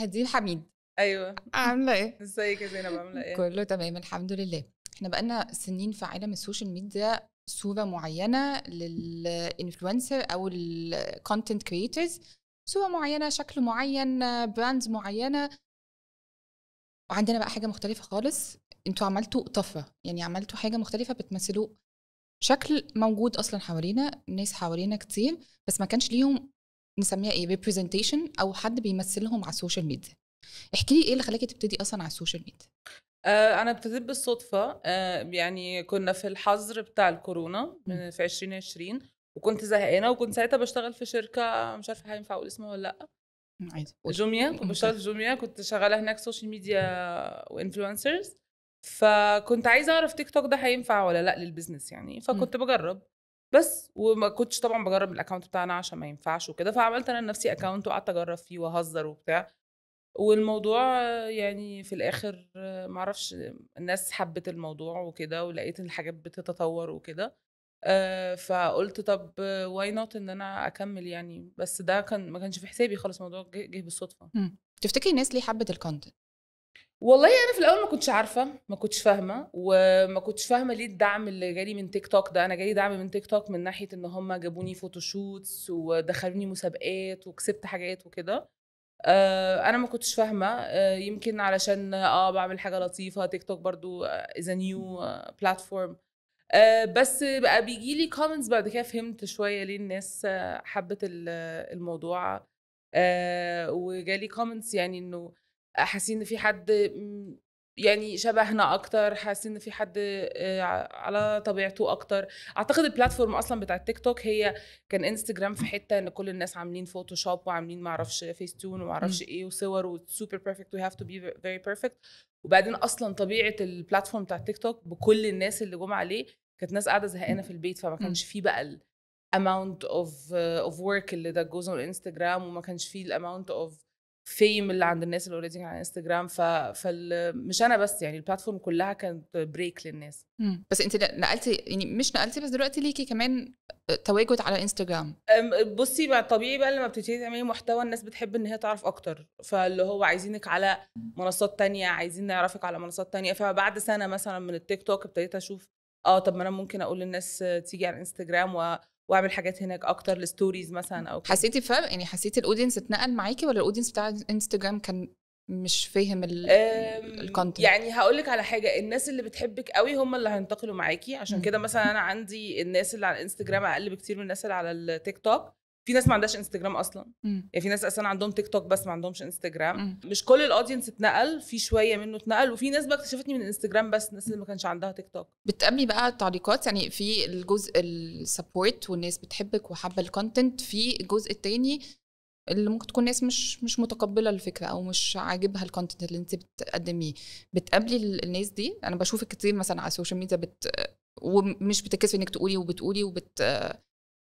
هديل حميد ايوه عامله ايه ازيك يا زينب عامله ايه كله تمام الحمد لله احنا بقالنا سنين في عالم السوشيال ميديا صوره معينه للانفلونسر او الكونتنت كريترز صوره معينه شكل معين براندز معينه وعندنا بقى حاجه مختلفه خالص انتوا عملتوا طفره يعني عملتوا حاجه مختلفه بتمثلوا شكل موجود اصلا حوالينا ناس حوالينا كتير بس ما كانش ليهم نسميها ايه ريبريزنتيشن او حد بيمثلهم على السوشيال ميديا احكي لي ايه اللي خلاكي تبتدي اصلا على السوشيال ميديا آه، انا ابتديت بالصدفه آه، يعني كنا في الحظر بتاع الكورونا من في 2020 وكنت زهقانه وكنت ساعتها بشتغل في شركه مش عارفه هينفع اقول اسمها ولا لا عادي جوميا كنت بشتغل في جوميا كنت شغاله هناك سوشيال ميديا وانفلونسرز فكنت عايزه اعرف تيك توك ده هينفع ولا لا للبزنس يعني فكنت بجرب بس وما كنتش طبعا بجرب الاكونت بتاعنا عشان ما ينفعش وكده فعملت انا لنفسي اكونت وقعدت اجرب فيه واهزر وبتاع والموضوع يعني في الاخر معرفش الناس حبت الموضوع وكده ولقيت ان الحاجات بتتطور وكده آه، فقلت طب واي نوت ان انا اكمل يعني بس ده كان ما كانش في حسابي خالص الموضوع جه بالصدفه تفتكري الناس ليه حبت الكونتنت والله انا في الاول ما كنتش عارفه ما كنتش فاهمه وما كنتش فاهمه ليه الدعم اللي جالي من تيك توك ده انا جالي دعم من تيك توك من ناحيه ان هم جابوني فوتوشوتس ودخلوني مسابقات وكسبت حاجات وكده آه، انا ما كنتش فاهمه آه، يمكن علشان اه بعمل حاجه لطيفه تيك توك برضو از نيو بلاتفورم بس بقى بيجي لي كومنتس بعد كده فهمت شويه ليه الناس آه، حبت الموضوع وجالي كومنتس يعني انه حاسين ان في حد يعني شبهنا اكتر حاسين ان في حد آه، على طبيعته اكتر اعتقد البلاتفورم اصلا بتاع تيك توك هي كان انستجرام في حته ان كل الناس عاملين فوتوشوب وعاملين ما معرفش فيستون اعرفش ايه وصور وسوبر بيرفكت وي هاف تو بي فيري بيرفكت وبعدين اصلا طبيعه البلاتفورم بتاع تيك توك بكل الناس اللي جم عليه كانت ناس قاعده زهقانه في البيت فما كانش فيه بقى الاماونت اوف اوف ورك اللي ده جوز على الانستجرام وما كانش فيه الاماونت اوف فيم اللي عند الناس اللي اوريدي على انستجرام ف... فمش انا بس يعني البلاتفورم كلها كانت بريك للناس مم. بس انت نقلتي يعني مش نقلتي بس دلوقتي ليكي كمان تواجد على انستغرام بصي بقى طبيعي بقى لما بتبتدي تعملي محتوى الناس بتحب ان هي تعرف اكتر فاللي هو عايزينك على منصات تانية عايزين نعرفك على منصات تانية فبعد سنه مثلا من التيك توك ابتديت اشوف اه طب ما انا ممكن اقول للناس تيجي على انستغرام و... واعمل حاجات هناك اكتر الستوريز مثلا او كده. حسيتي فرق يعني حسيتي الاودينس اتنقل معاكي ولا الاودينس بتاع انستجرام كان مش فاهم الكونتنت يعني هقول لك على حاجه الناس اللي بتحبك قوي هم اللي هينتقلوا معاكي عشان كده مثلا انا عندي الناس اللي على الانستجرام اقل بكتير من الناس اللي على التيك توك في ناس ما عندهاش انستجرام اصلا يعني في ناس اصلا عندهم تيك توك بس ما عندهمش انستجرام مش كل الاودينس اتنقل في شويه منه اتنقل وفي ناس بقى اكتشفتني من انستجرام بس الناس اللي ما كانش عندها تيك توك بتقابلي بقى التعليقات يعني في الجزء السبورت والناس بتحبك وحابه الكونتنت في الجزء التاني اللي ممكن تكون ناس مش مش متقبله الفكره او مش عاجبها الكونتنت اللي انت بتقدميه بتقابلي الناس دي انا بشوفك كتير مثلا على السوشيال ميديا بت ومش بتكسفي انك تقولي وبتقولي وبت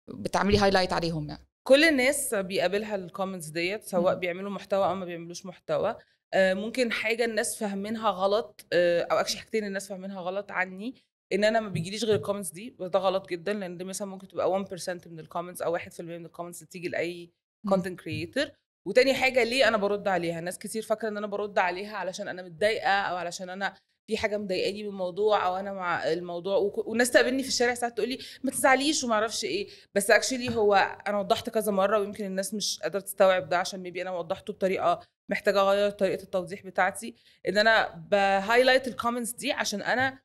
بتعملي هايلايت عليهم يعني كل الناس بيقابلها الكومنتس ديت سواء بيعملوا محتوى او ما بيعملوش محتوى آه، ممكن حاجه الناس فاهمينها غلط آه، او اكشلي حاجتين الناس فاهمينها غلط عني ان انا ما بيجيليش غير الكومنتس دي وده غلط جدا لان دي مثلا ممكن تبقى 1% من الكومنتس او 1% من الكومنتس اللي تيجي لاي كونتنت كريتور وتاني حاجه ليه انا برد عليها ناس كتير فاكره ان انا برد عليها علشان انا متضايقه او علشان انا في حاجه مضايقاني من الموضوع او انا مع الموضوع و... تقابلني في الشارع ساعات تقول لي ما تزعليش وما اعرفش ايه بس اكشلي هو انا وضحت كذا مره ويمكن الناس مش قادره تستوعب ده عشان ميبي انا وضحته بطريقه محتاجه اغير طريقه التوضيح بتاعتي ان انا بهايلايت الكومنتس دي عشان انا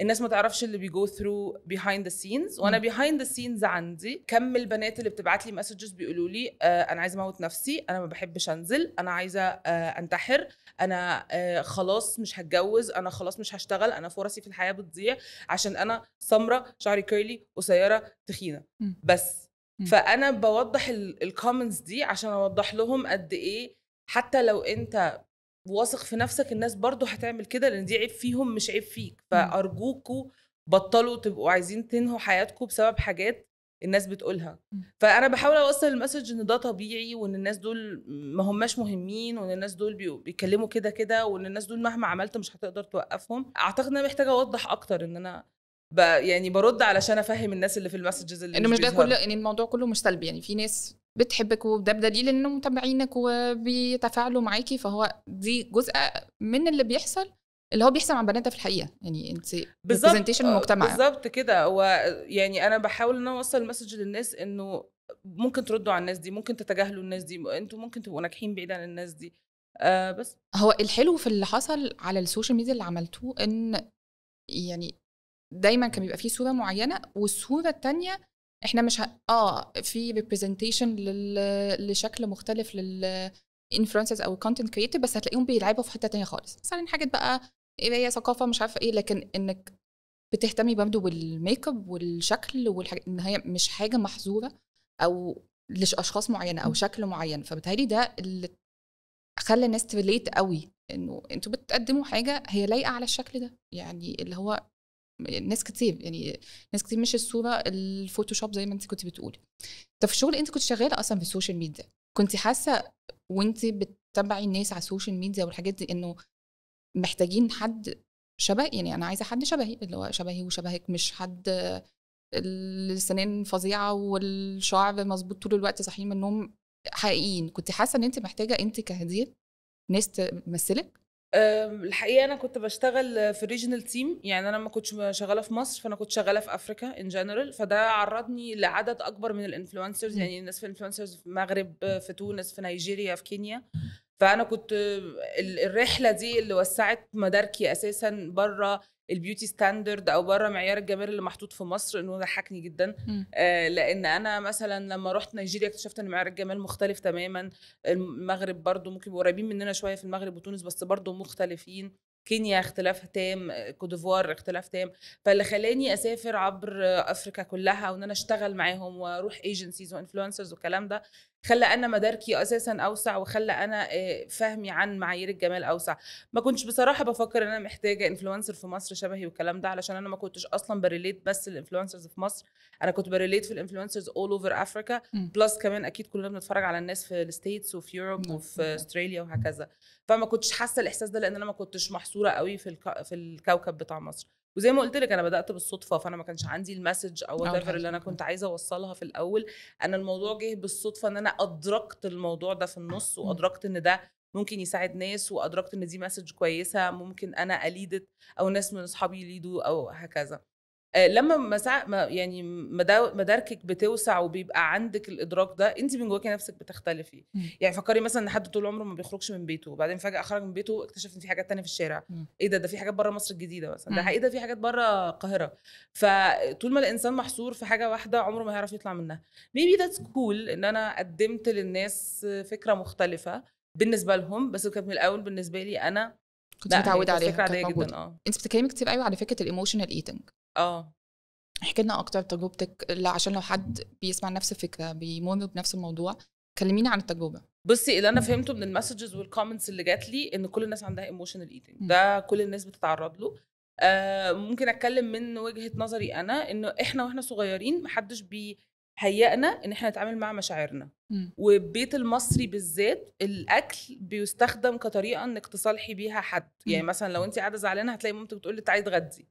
الناس ما تعرفش اللي بيجو ثرو بيهايند ذا سينز وانا بيهايند ذا سينز عندي كم البنات اللي بتبعت لي مسجز بيقولوا لي آه انا عايزه اموت نفسي انا ما بحبش انزل انا عايزه آه انتحر انا آه خلاص مش هتجوز انا خلاص مش هشتغل انا فرصي في الحياه بتضيع عشان انا سمره شعري كيرلي قصيره تخينه بس فانا بوضح الكومنتس دي عشان اوضح لهم قد ايه حتى لو انت واثق في نفسك الناس برضو هتعمل كده لان دي عيب فيهم مش عيب فيك فارجوكوا بطلوا تبقوا عايزين تنهوا حياتكم بسبب حاجات الناس بتقولها فانا بحاول اوصل المسج ان ده طبيعي وان الناس دول ما هماش مهمين وان الناس دول بيتكلموا كده كده وان الناس دول مهما عملت مش هتقدر توقفهم اعتقد ان انا محتاجه اوضح اكتر ان انا ب... يعني برد علشان افهم الناس اللي في المسجز اللي ان مش ده كله ان يعني الموضوع كله مش سلبي يعني في ناس بتحبك وده بدليل انه متابعينك وبيتفاعلوا معاكي فهو دي جزء من اللي بيحصل اللي هو بيحصل مع بنات في الحقيقه يعني انت بالظبط المجتمع آه، بالظبط كده هو يعني انا بحاول ان انا اوصل مسج للناس انه ممكن تردوا على الناس دي ممكن تتجاهلوا الناس دي انتوا ممكن تبقوا ناجحين بعيد عن الناس دي آه بس هو الحلو في اللي حصل على السوشيال ميديا اللي عملتوه ان يعني دايما كان بيبقى فيه صوره معينه والصوره الثانيه احنا مش ه... اه في ريبريزنتيشن لل... لشكل مختلف لل انفلونسرز او الكونتنت كريتور بس هتلاقيهم بيلعبوا في حته تانية خالص مثلا حاجات بقى قرايه ثقافه مش عارفه ايه لكن انك بتهتمي برضه بالميك اب والشكل والحاجات ان هي مش حاجه محظوره او لاشخاص معينه او شكل معين فبتهيألي ده اللي خلى الناس تريليت قوي انه انتوا بتقدموا حاجه هي لايقه على الشكل ده يعني اللي هو ناس كتير يعني ناس كتير مش الصوره الفوتوشوب زي ما انت كنت بتقولي طب في الشغل انت كنت شغاله اصلا في السوشيال ميديا كنت حاسه وانت بتتابعي الناس على السوشيال ميديا والحاجات دي انه محتاجين حد شبه يعني انا عايزه حد شبهي اللي هو شبهي وشبهك مش حد السنين فظيعه والشعر مظبوط طول الوقت صاحيين من النوم حقيقيين كنت حاسه ان انت محتاجه انت كهدير ناس تمثلك الحقيقه انا كنت بشتغل في ريجنال تيم يعني انا ما كنتش شغاله في مصر فانا كنت شغاله في افريكا ان جنرال فده عرضني لعدد اكبر من الانفلونسرز يعني الناس في الانفلونسرز في المغرب في تونس في نيجيريا في كينيا فانا كنت الرحله دي اللي وسعت مداركي اساسا بره البيوتي ستاندرد او بره معيار الجمال اللي محطوط في مصر انه ضحكني جدا آه لان انا مثلا لما رحت نيجيريا اكتشفت ان معيار الجمال مختلف تماما المغرب برضو ممكن قريبين مننا شويه في المغرب وتونس بس برضو مختلفين كينيا اختلاف تام آه، كوديفوار اختلاف تام فاللي خلاني اسافر عبر آه، افريقيا كلها وان انا اشتغل معاهم واروح ايجنسيز وانفلونسرز والكلام ده خلى انا مداركي اساسا اوسع وخلى انا فهمي عن معايير الجمال اوسع ما كنتش بصراحه بفكر ان انا محتاجه انفلونسر في مصر شبهي والكلام ده علشان انا ما كنتش اصلا بريليت بس الانفلونسرز في مصر انا كنت بريليت في الانفلونسرز اول اوفر افريكا بلس كمان اكيد كلنا بنتفرج على الناس في الستيتس وفي يوروب إمم، وفي استراليا وهكذا فما كنتش حاسه الاحساس ده لان انا ما كنتش محصوره قوي في في الكوكب بتاع مصر وزي ما قلت لك انا بدات بالصدفه فانا ما كانش عندي المسج او whatever اللي انا كنت عايزه اوصلها في الاول انا الموضوع جه بالصدفه ان انا ادركت الموضوع ده في النص إمم. وادركت ان ده ممكن يساعد ناس وادركت ان دي مسج كويسه ممكن انا اليدت او ناس من اصحابي يليدوا او هكذا آه، لما ما يعني مداركك بتوسع وبيبقى عندك الادراك ده انت من جواكي نفسك بتختلفي يعني فكري مثلا ان حد طول عمره ما بيخرجش من بيته وبعدين فجاه خرج من بيته اكتشف ان في حاجات تانية في الشارع م. ايه ده ده في حاجات بره مصر الجديده مثلا ده ايه ده في حاجات بره القاهره فطول ما الانسان محصور في حاجه واحده عمره ما هيعرف يطلع منها ميبي ذاتس كول ان انا قدمت للناس فكره مختلفه بالنسبه لهم بس كانت من الاول بالنسبه لي انا كنت متعوده عليها فكره عاديه جدا اه انت بتتكلمي كتير قوي على فكره الايموشنال ايتنج اه احكي لنا اكتر تجربتك لا عشان لو حد بيسمع نفس الفكره بيمر بنفس الموضوع كلميني عن التجربه بصي اللي انا فهمته من المسجز والكومنتس اللي جات لي ان كل الناس عندها ايموشنال ايتنج ده كل الناس بتتعرض له آه ممكن اتكلم من وجهه نظري انا انه احنا واحنا صغيرين محدش بي هيأنا ان احنا نتعامل مع مشاعرنا وبيت والبيت المصري بالذات الاكل بيستخدم كطريقه انك تصالحي بيها حد م. يعني مثلا لو انت قاعده زعلانه هتلاقي مامتك بتقول لك تعالي اتغدي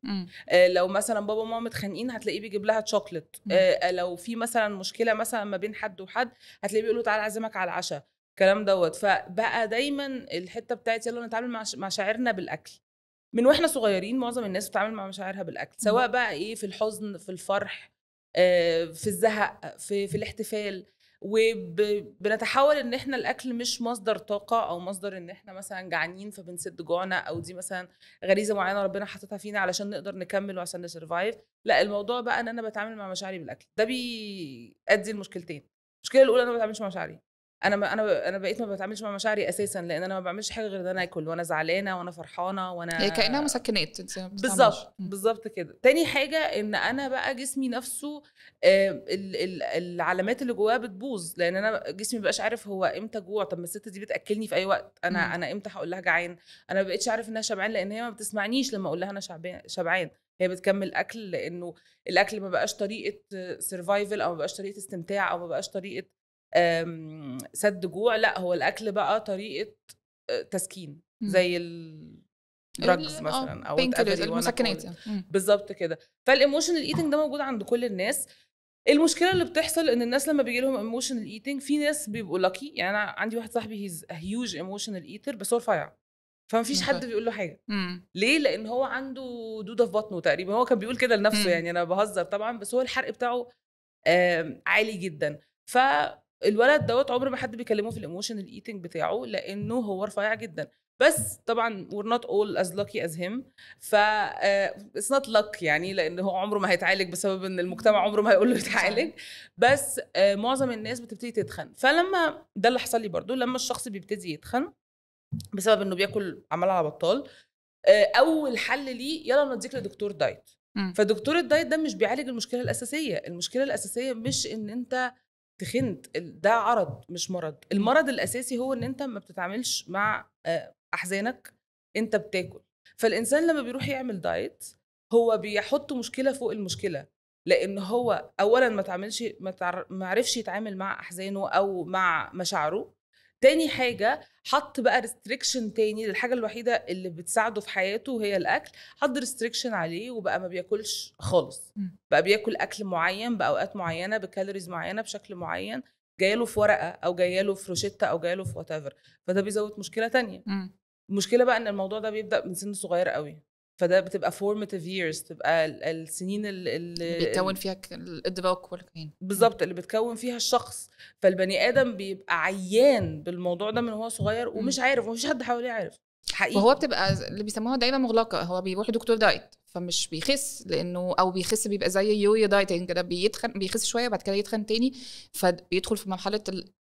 آه لو مثلا بابا وماما متخانقين هتلاقيه بيجيب لها تشوكلت آه،, آه لو في مثلا مشكله مثلا ما بين حد وحد هتلاقيه بيقول له تعالى اعزمك على العشاء الكلام دوت فبقى دايما الحته بتاعت يلا نتعامل مع مشاعرنا بالاكل من واحنا صغيرين معظم الناس بتتعامل مع مشاعرها بالاكل سواء بقى ايه في الحزن في الفرح آه، في الزهق في, في الاحتفال وبنتحول ان احنا الاكل مش مصدر طاقه او مصدر ان احنا مثلا جعانين فبنسد جوعنا او دي مثلا غريزه معينه ربنا حاططها فينا علشان نقدر نكمل وعشان نسرفايف لا الموضوع بقى ان انا بتعامل مع مشاعري بالاكل ده بيؤدي لمشكلتين المشكله الاولى انا ما بتعاملش مع مشاعري انا ما انا انا بقيت ما بتعاملش مع مشاعري اساسا لان انا ما بعملش حاجه غير ان انا اكل وانا زعلانه وانا فرحانه وانا هي كانها مسكنات بالظبط بالظبط كده تاني حاجه ان انا بقى جسمي نفسه العلامات اللي جواه بتبوظ لان انا جسمي مبقاش عارف هو امتى جوع طب ما الست دي بتاكلني في اي وقت انا م. انا امتى هقول لها جعان انا ما بقتش عارف انها شبعان لان هي ما بتسمعنيش لما اقول لها انا شبعان هي بتكمل اكل لانه الاكل ما بقاش طريقه سرفايفل او ما بقاش طريقه استمتاع او ما بقاش طريقه آمم، سد جوع لا هو الاكل بقى طريقه آه، تسكين إمم. زي الدراجز آه، مثلا او المسكنات إمم. بالظبط كده فالايموشنال ايتنج ده موجود عند كل الناس المشكله اللي بتحصل ان الناس لما بيجي لهم ايموشنال ايتنج في ناس بيبقوا لاكي يعني انا عندي واحد صاحبي هيز هيوج ايموشنال ايتر بس هو رفيع فما فيش حد بيقول له حاجه مم. ليه لان هو عنده دوده في بطنه تقريبا هو كان بيقول كده لنفسه مم. يعني انا بهزر طبعا بس هو الحرق بتاعه عالي جدا ف الولد دوت عمر ما حد بيكلمه في الايموشنال ايتنج بتاعه لانه هو رفيع جدا بس طبعا we're نوت اول از لاكي از هيم ف اتس نوت لك يعني لان هو عمره ما هيتعالج بسبب ان المجتمع عمره ما هيقول له يتعالج بس آه، معظم الناس بتبتدي تتخن فلما ده اللي حصل لي برضو لما الشخص بيبتدي يتخن بسبب انه بياكل عمال على بطال آه، اول حل ليه يلا نوديك لدكتور دايت إمم. فدكتور الدايت ده مش بيعالج المشكله الاساسيه المشكله الاساسيه مش ان انت تخنت ده عرض مش مرض المرض الاساسي هو ان انت ما بتتعاملش مع آه، احزانك انت بتاكل فالانسان لما بيروح يعمل دايت هو بيحط مشكله فوق المشكله لان هو اولا ما تعملش ما, تعر... ما عرفش يتعامل مع احزانه او مع مشاعره تاني حاجه حط بقى ريستريكشن تاني للحاجه الوحيده اللي بتساعده في حياته وهي الاكل حط ريستريكشن عليه وبقى ما بياكلش خالص إمم. بقى بياكل اكل معين باوقات معينه بكالوريز معينه بشكل معين جايله في ورقه او جايله في روشته او جايله في وات فده بيزود مشكله تانية إمم. المشكله بقى ان الموضوع ده بيبدا من سن صغير قوي فده بتبقى فورماتيف ييرز بتبقى السنين اللي بيتكون فيها الديفلوب والكين بالظبط اللي بتكون فيها الشخص فالبني ادم بيبقى عيان بالموضوع ده من هو صغير ومش عارف ومفيش حد حواليه عارف حقيقي وهو بتبقى اللي بيسموها دايما مغلقه هو بيروح دكتور دايت فمش بيخس لانه او بيخس بيبقى زي يويو دايتنج كده بيتخن بيخس شويه بعد كده يتخن تاني فبيدخل في مرحله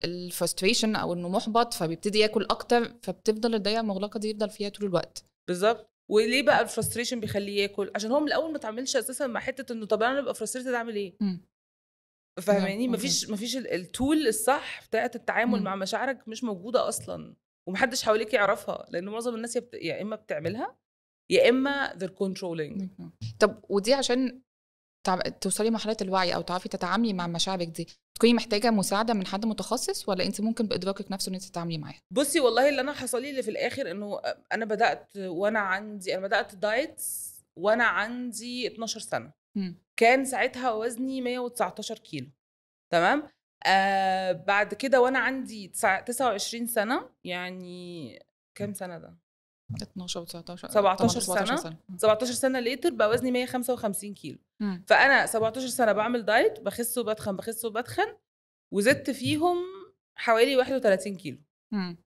الفرستريشن او انه محبط فبيبتدي ياكل اكتر فبتفضل الدايره المغلقه دي يفضل فيها طول الوقت بالظبط وليه بقى الفرستريشن بيخليه ياكل عشان هو من الاول ما اتعاملش اساسا مع حته انه طب انا ببقى فرستريتد اعمل ايه فاهماني مفيش مفيش التول الصح بتاعه التعامل مم. مع مشاعرك مش موجوده اصلا ومحدش حواليك يعرفها لان معظم الناس يا اما بتعملها يا اما ذا كنترولينج طب ودي عشان توصلي مرحله الوعي او تعرفي تتعاملي مع مشاعرك دي تكوني محتاجه مساعده من حد متخصص ولا انت ممكن بادراكك نفسه ان انت تتعاملي معاه بصي والله اللي انا حصل لي في الاخر انه انا بدات وانا عندي انا بدات دايتس وانا عندي 12 سنه م. كان ساعتها وزني 119 كيلو تمام آه بعد كده وانا عندي 29 سنه يعني كام سنه ده 12 و19 17 سنه, سنة. 17 سنه ليتر بقى وزني 155 كيلو مم. فانا 17 سنه بعمل دايت بخس وبتخن بخس وبتخن وزدت فيهم حوالي 31 كيلو مم.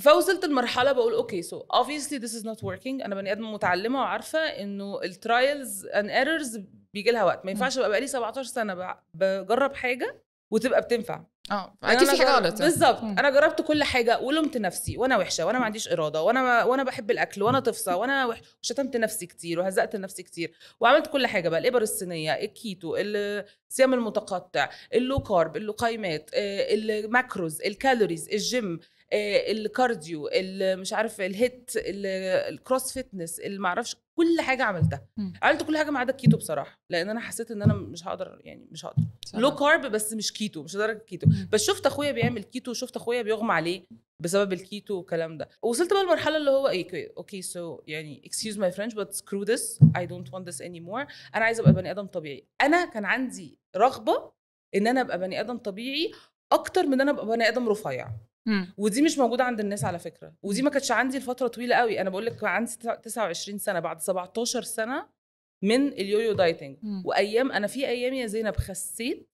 فوصلت لمرحله بقول اوكي سو اوبفيسلي ذس از نوت وركينج انا بني ادم متعلمه وعارفه انه الترايلز اند ايرورز بيجي لها وقت ما ينفعش ابقى بقالي 17 سنه بجرب حاجه وتبقى بتنفع اه يعني اكيد في حاجه غلط يعني. بالظبط انا جربت كل حاجه ولمت نفسي وانا وحشه وانا ما عنديش اراده وانا وانا بحب الاكل وانا طفصه وانا وح... شتمت نفسي كتير وهزقت نفسي كتير وعملت كل حاجه بقى الابر الصينيه الكيتو الصيام المتقطع اللو كارب اللقيمات آه، الماكروز الكالوريز الجيم آه، الكارديو مش عارف الهيت الكروس فيتنس اللي معرفش كل حاجه عملتها عملت كل حاجه ما عدا الكيتو بصراحه لان انا حسيت ان انا مش هقدر يعني مش هقدر لو كارب بس مش كيتو مش درجه كيتو بس شفت اخويا بيعمل كيتو وشفت اخويا بيغمى عليه بسبب الكيتو والكلام ده وصلت بقى المرحله اللي هو ايه اوكي سو يعني اكسكيوز ماي فرنش بس سكرو ذس اي دونت وانت ذس اني مور انا عايزه ابقى بني ادم طبيعي انا كان عندي رغبه ان انا ابقى بني ادم طبيعي اكتر من ان انا ابقى بني ادم رفيع ودي مش موجوده عند الناس على فكره ودي ما كانتش عندي لفتره طويله قوي انا بقول لك عندي 29 سنه بعد 17 سنه من اليويو دايتنج مم. وايام انا في ايام يا زينب خسيت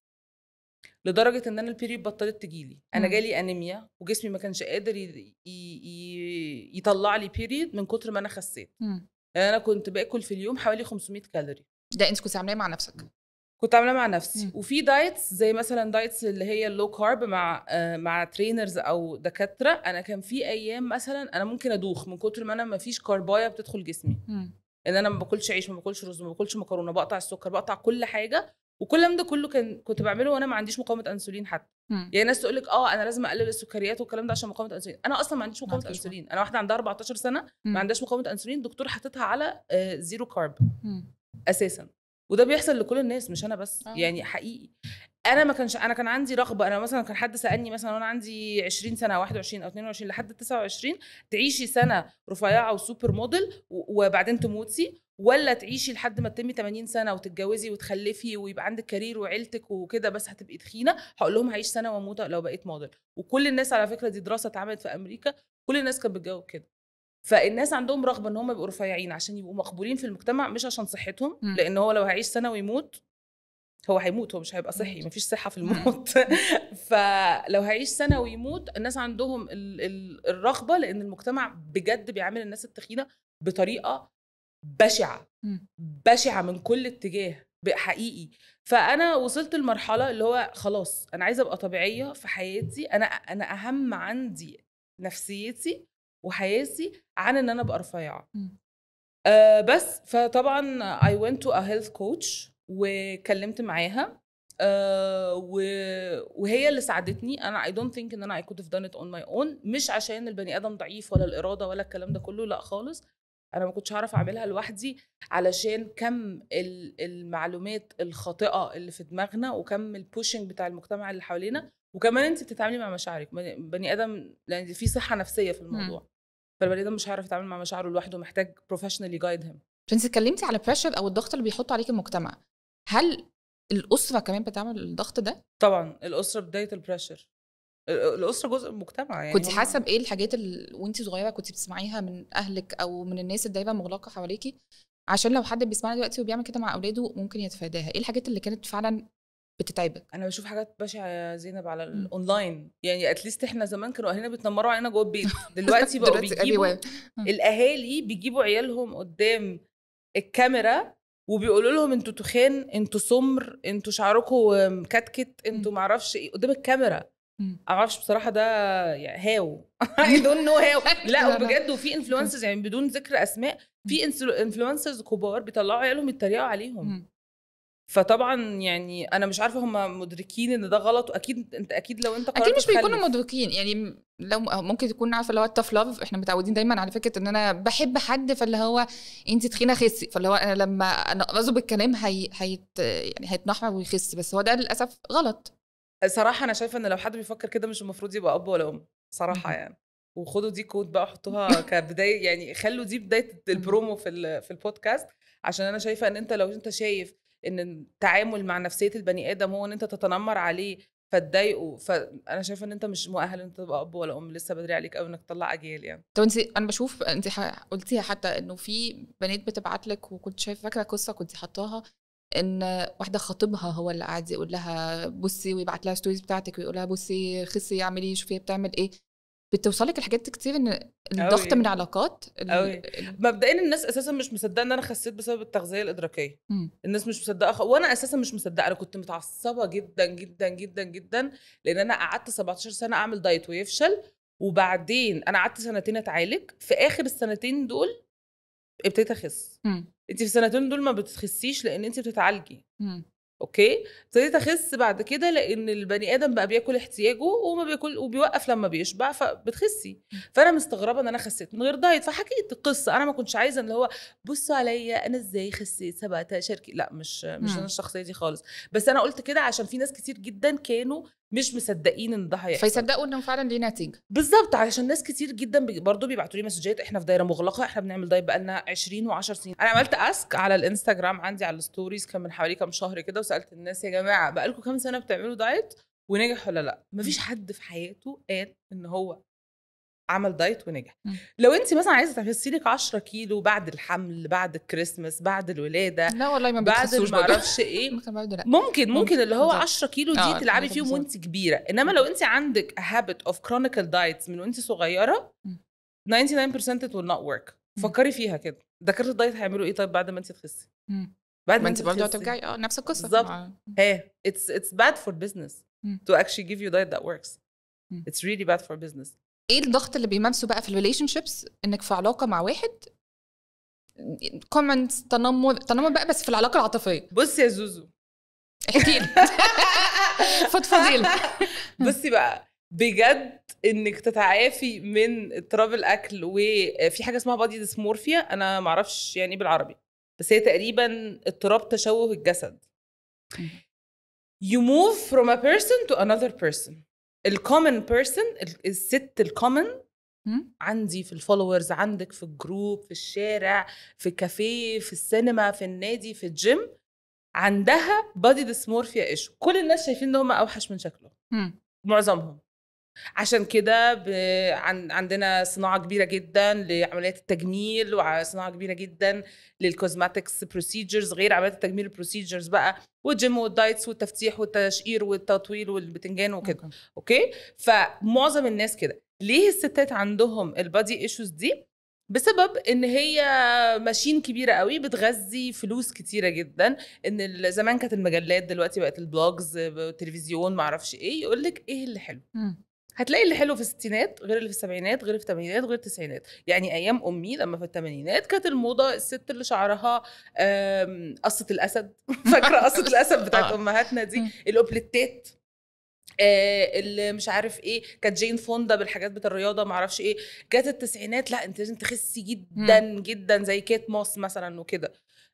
لدرجه ان انا البيريود بطلت تجيلي انا جالي انيميا وجسمي ما كانش قادر ي... ي... يطلع لي بيريود من كتر ما انا خسيت مم. انا كنت باكل في اليوم حوالي 500 كالوري ده انت كنت عاملاه مع نفسك كنت عامله مع نفسي وفي دايتس زي مثلا دايتس اللي هي اللو كارب مع آه، مع ترينرز او دكاتره انا كان في ايام مثلا انا ممكن ادوخ من كتر ما انا ما فيش كربايه بتدخل جسمي ان انا ما باكلش عيش ما باكلش رز ما باكلش مكرونه بقطع السكر بقطع كل حاجه وكل ده كله كان كنت بعمله وانا ما عنديش مقاومه انسولين حتى مم. يعني ناس تقول لك اه انا لازم اقلل السكريات والكلام ده عشان مقاومه انسولين انا اصلا ما عنديش مقاومه انسولين انا واحده عندها 14 سنه ما عندهاش مقاومه انسولين دكتور حطتها على آه زيرو كارب مم. اساسا وده بيحصل لكل الناس مش انا بس آه. يعني حقيقي انا ما كانش انا كان عندي رغبه انا مثلا كان حد سالني مثلا وانا عندي 20 سنه 21 او 22 لحد 29 تعيشي سنه رفيعه وسوبر موديل وبعدين تموتي ولا تعيشي لحد ما تتمي 80 سنه وتتجوزي وتخلفي ويبقى عندك كارير وعيلتك وكده بس هتبقي تخينه هقول لهم هعيش سنه واموت لو بقيت موديل وكل الناس على فكره دي دراسه اتعملت في امريكا كل الناس كانت بتجاوب كده فالناس عندهم رغبه ان هم يبقوا رفيعين عشان يبقوا مقبولين في المجتمع مش عشان صحتهم لان هو لو هيعيش سنه ويموت هو هيموت هو مش هيبقى صحي مفيش صحه في الموت فلو هيعيش سنه ويموت الناس عندهم ال ال الرغبه لان المجتمع بجد بيعامل الناس التخينه بطريقه بشعه بشعه من كل اتجاه حقيقي فانا وصلت لمرحله اللي هو خلاص انا عايزه ابقى طبيعيه في حياتي انا انا اهم عندي نفسيتي وحياتي عن ان انا ابقى رفيعه آه بس فطبعا اي ونت تو ا هيلث كوتش وكلمت معاها آه و... وهي اللي ساعدتني انا اي دونت ثينك ان انا اي كود هاف دان ات اون ماي اون مش عشان البني ادم ضعيف ولا الاراده ولا الكلام ده كله لا خالص انا ما كنتش هعرف اعملها لوحدي علشان كم المعلومات الخاطئه اللي في دماغنا وكم البوشنج بتاع المجتمع اللي حوالينا وكمان انت بتتعاملي مع مشاعرك بني ادم لان يعني في صحه نفسيه في الموضوع م. فالبني ادم مش هيعرف يتعامل مع مشاعره لوحده محتاج بروفيشنال يجايد هيم انت اتكلمتي على بريشر او الضغط اللي بيحط عليك المجتمع هل الاسره كمان بتعمل الضغط ده طبعا الاسره بدايه البريشر الاسره جزء من المجتمع يعني كنت حاسه بايه الحاجات اللي وانت صغيره كنت بتسمعيها من اهلك او من الناس اللي دايما مغلقه حواليكي عشان لو حد بيسمعنا دلوقتي وبيعمل كده مع اولاده ممكن يتفاداها ايه الحاجات اللي كانت فعلا بتتعبك انا بشوف حاجات بشعه يا زينب على الاونلاين يعني اتليست احنا زمان كانوا اهلنا بيتنمروا علينا جوه البيت دلوقتي بقوا بيجيبوا الاهالي بيجيبوا عيالهم قدام الكاميرا وبيقولوا لهم انتوا تخان انتوا سمر انتوا شعركم مكتكت انتوا معرفش ايه قدام الكاميرا معرفش بصراحه ده يعني هاو اي دونت نو هاو لا وبجد وفي انفلونسرز يعني بدون ذكر اسماء في انفلونسرز كبار بيطلعوا عيالهم يتريقوا عليهم فطبعا يعني انا مش عارفه هم مدركين ان ده غلط واكيد انت اكيد لو انت اكيد مش بيكونوا مدركين يعني لو ممكن تكون عارفه اللي هو التف لاف احنا متعودين دايما على فكره ان انا بحب حد فاللي هو انت تخينه خسي فاللي هو انا لما انا انقذه بالكلام هي هيت يعني هيتنحمر ويخس بس هو ده للاسف غلط صراحه انا شايفه ان لو حد بيفكر كده مش المفروض يبقى اب ولا ام صراحه يعني وخدوا دي كود بقى حطوها كبدايه يعني خلوا دي بدايه البرومو في في البودكاست عشان انا شايفه ان انت لو انت شايف ان التعامل مع نفسيه البني ادم هو ان انت تتنمر عليه فتضايقه فانا شايفه ان انت مش مؤهل ان انت تبقى اب ولا ام لسه بدري عليك قوي انك تطلع اجيال يعني طب انت انا بشوف انت قلتيها حتى انه في بنات بتبعت لك وكنت شايفه فاكره قصه كنت حطاها ان واحده خطيبها هو اللي قاعد يقول لها بصي ويبعت لها ستوريز بتاعتك ويقول لها بصي خسي اعملي شوفي بتعمل ايه بتوصلك الحاجات كتير ان الضغط من علاقات أوي. مبدئيا الناس اساسا مش مصدقه ان انا خسيت بسبب التغذيه الادراكيه م. الناس مش مصدقه وانا اساسا مش مصدقه انا كنت متعصبه جدا جدا جدا جدا لان انا قعدت 17 سنه اعمل دايت ويفشل وبعدين انا قعدت سنتين اتعالج في اخر السنتين دول ابتديت اخس انت في السنتين دول ما بتخسيش لان انت بتتعالجي م. اوكي ابتديت اخس بعد كده لان البني ادم بقى بياكل احتياجه وما بياكل وبيوقف لما بيشبع فبتخسي فانا مستغربه ان انا خسيت من غير دايت فحكيت القصه انا ما كنتش عايزه اللي هو بصوا عليا انا ازاي خسيت سبعة كيلو لا مش مش انا الشخصيه دي خالص بس انا قلت كده عشان في ناس كتير جدا كانوا مش مصدقين ان ده هيحصل فيصدقوا انه فعلا ليه نتيجه بالظبط عشان ناس كتير جدا برضه بيبعتوا لي مسجات احنا في دايره مغلقه احنا بنعمل دايت بقالنا 20 و10 سنين انا عملت اسك على الانستجرام عندي على الستوريز كان من حوالي كام شهر كده وسالت الناس يا جماعه بقالكم كام سنه بتعملوا دايت ونجح ولا لا مفيش حد في حياته قال ان هو عمل دايت ونجح م. إمم. لو انت مثلا عايزه تخسي لك 10 كيلو بعد الحمل بعد الكريسماس بعد الولاده لا والله ما بعد ما اعرفش ايه ممكن ممكن, ممكن ممكن اللي هو 10 كيلو دي آه تلعبي فيهم وانت كبيره انما لو انت عندك هابت اوف كرونيكال دايتس من وانت صغيره م. إمم. 99% it will not work إمم. فكري فيها كده دكاتره الدايت هيعملوا ايه طيب بعد ما انت تخسي بعد ما انت برضه هترجعي اه نفس القصه بالظبط آه. هي اتس اتس باد فور بزنس تو اكشلي جيف يو دايت ذات وركس اتس ريلي باد فور بزنس ايه الضغط اللي بيمارسه بقى في الريليشن شيبس انك في علاقه مع واحد كومنتس تنمر تنمر بقى بس في العلاقه العاطفيه بص يا زوزو احكي لي بصي بقى بجد انك تتعافي من اضطراب الاكل وفي حاجه اسمها بادي ديسمورفيا انا معرفش يعني ايه بالعربي بس هي تقريبا اضطراب تشوه الجسد you move from a person to another person الكومن بيرسون الست الكومن عندي في الفولورز عندك في الجروب في الشارع في كافيه في السينما في النادي في الجيم عندها بادي ديسمورفيا ايش كل الناس شايفين ان هم اوحش من شكلهم معظمهم عشان كده ب... عن... عندنا صناعه كبيره جدا لعمليات التجميل وصناعه كبيره جدا للكوزماتكس بروسيجرز غير عمليات التجميل بروسيجرز بقى والجيم والدايتس والتفتيح والتشقير والتطويل والبتنجان وكده أوكي. اوكي فمعظم الناس كده ليه الستات عندهم البادي ايشوز دي بسبب ان هي ماشين كبيره قوي بتغذي فلوس كتيره جدا ان زمان كانت المجلات دلوقتي بقت البلوجز والتلفزيون معرفش ايه يقول لك ايه اللي حلو هتلاقي اللي حلو في الستينات غير اللي في السبعينات غير في الثمانينات غير التسعينات يعني ايام امي لما في الثمانينات كانت الموضه الست اللي شعرها قصه الاسد فاكره قصه الاسد بتاعت آه. امهاتنا دي الاوبليتات آه، اللي مش عارف ايه كانت جين فوندا بالحاجات بتاع الرياضه ما اعرفش ايه جت التسعينات لا انت لازم تخسي جدا جدا زي كيت موس مثلا وكده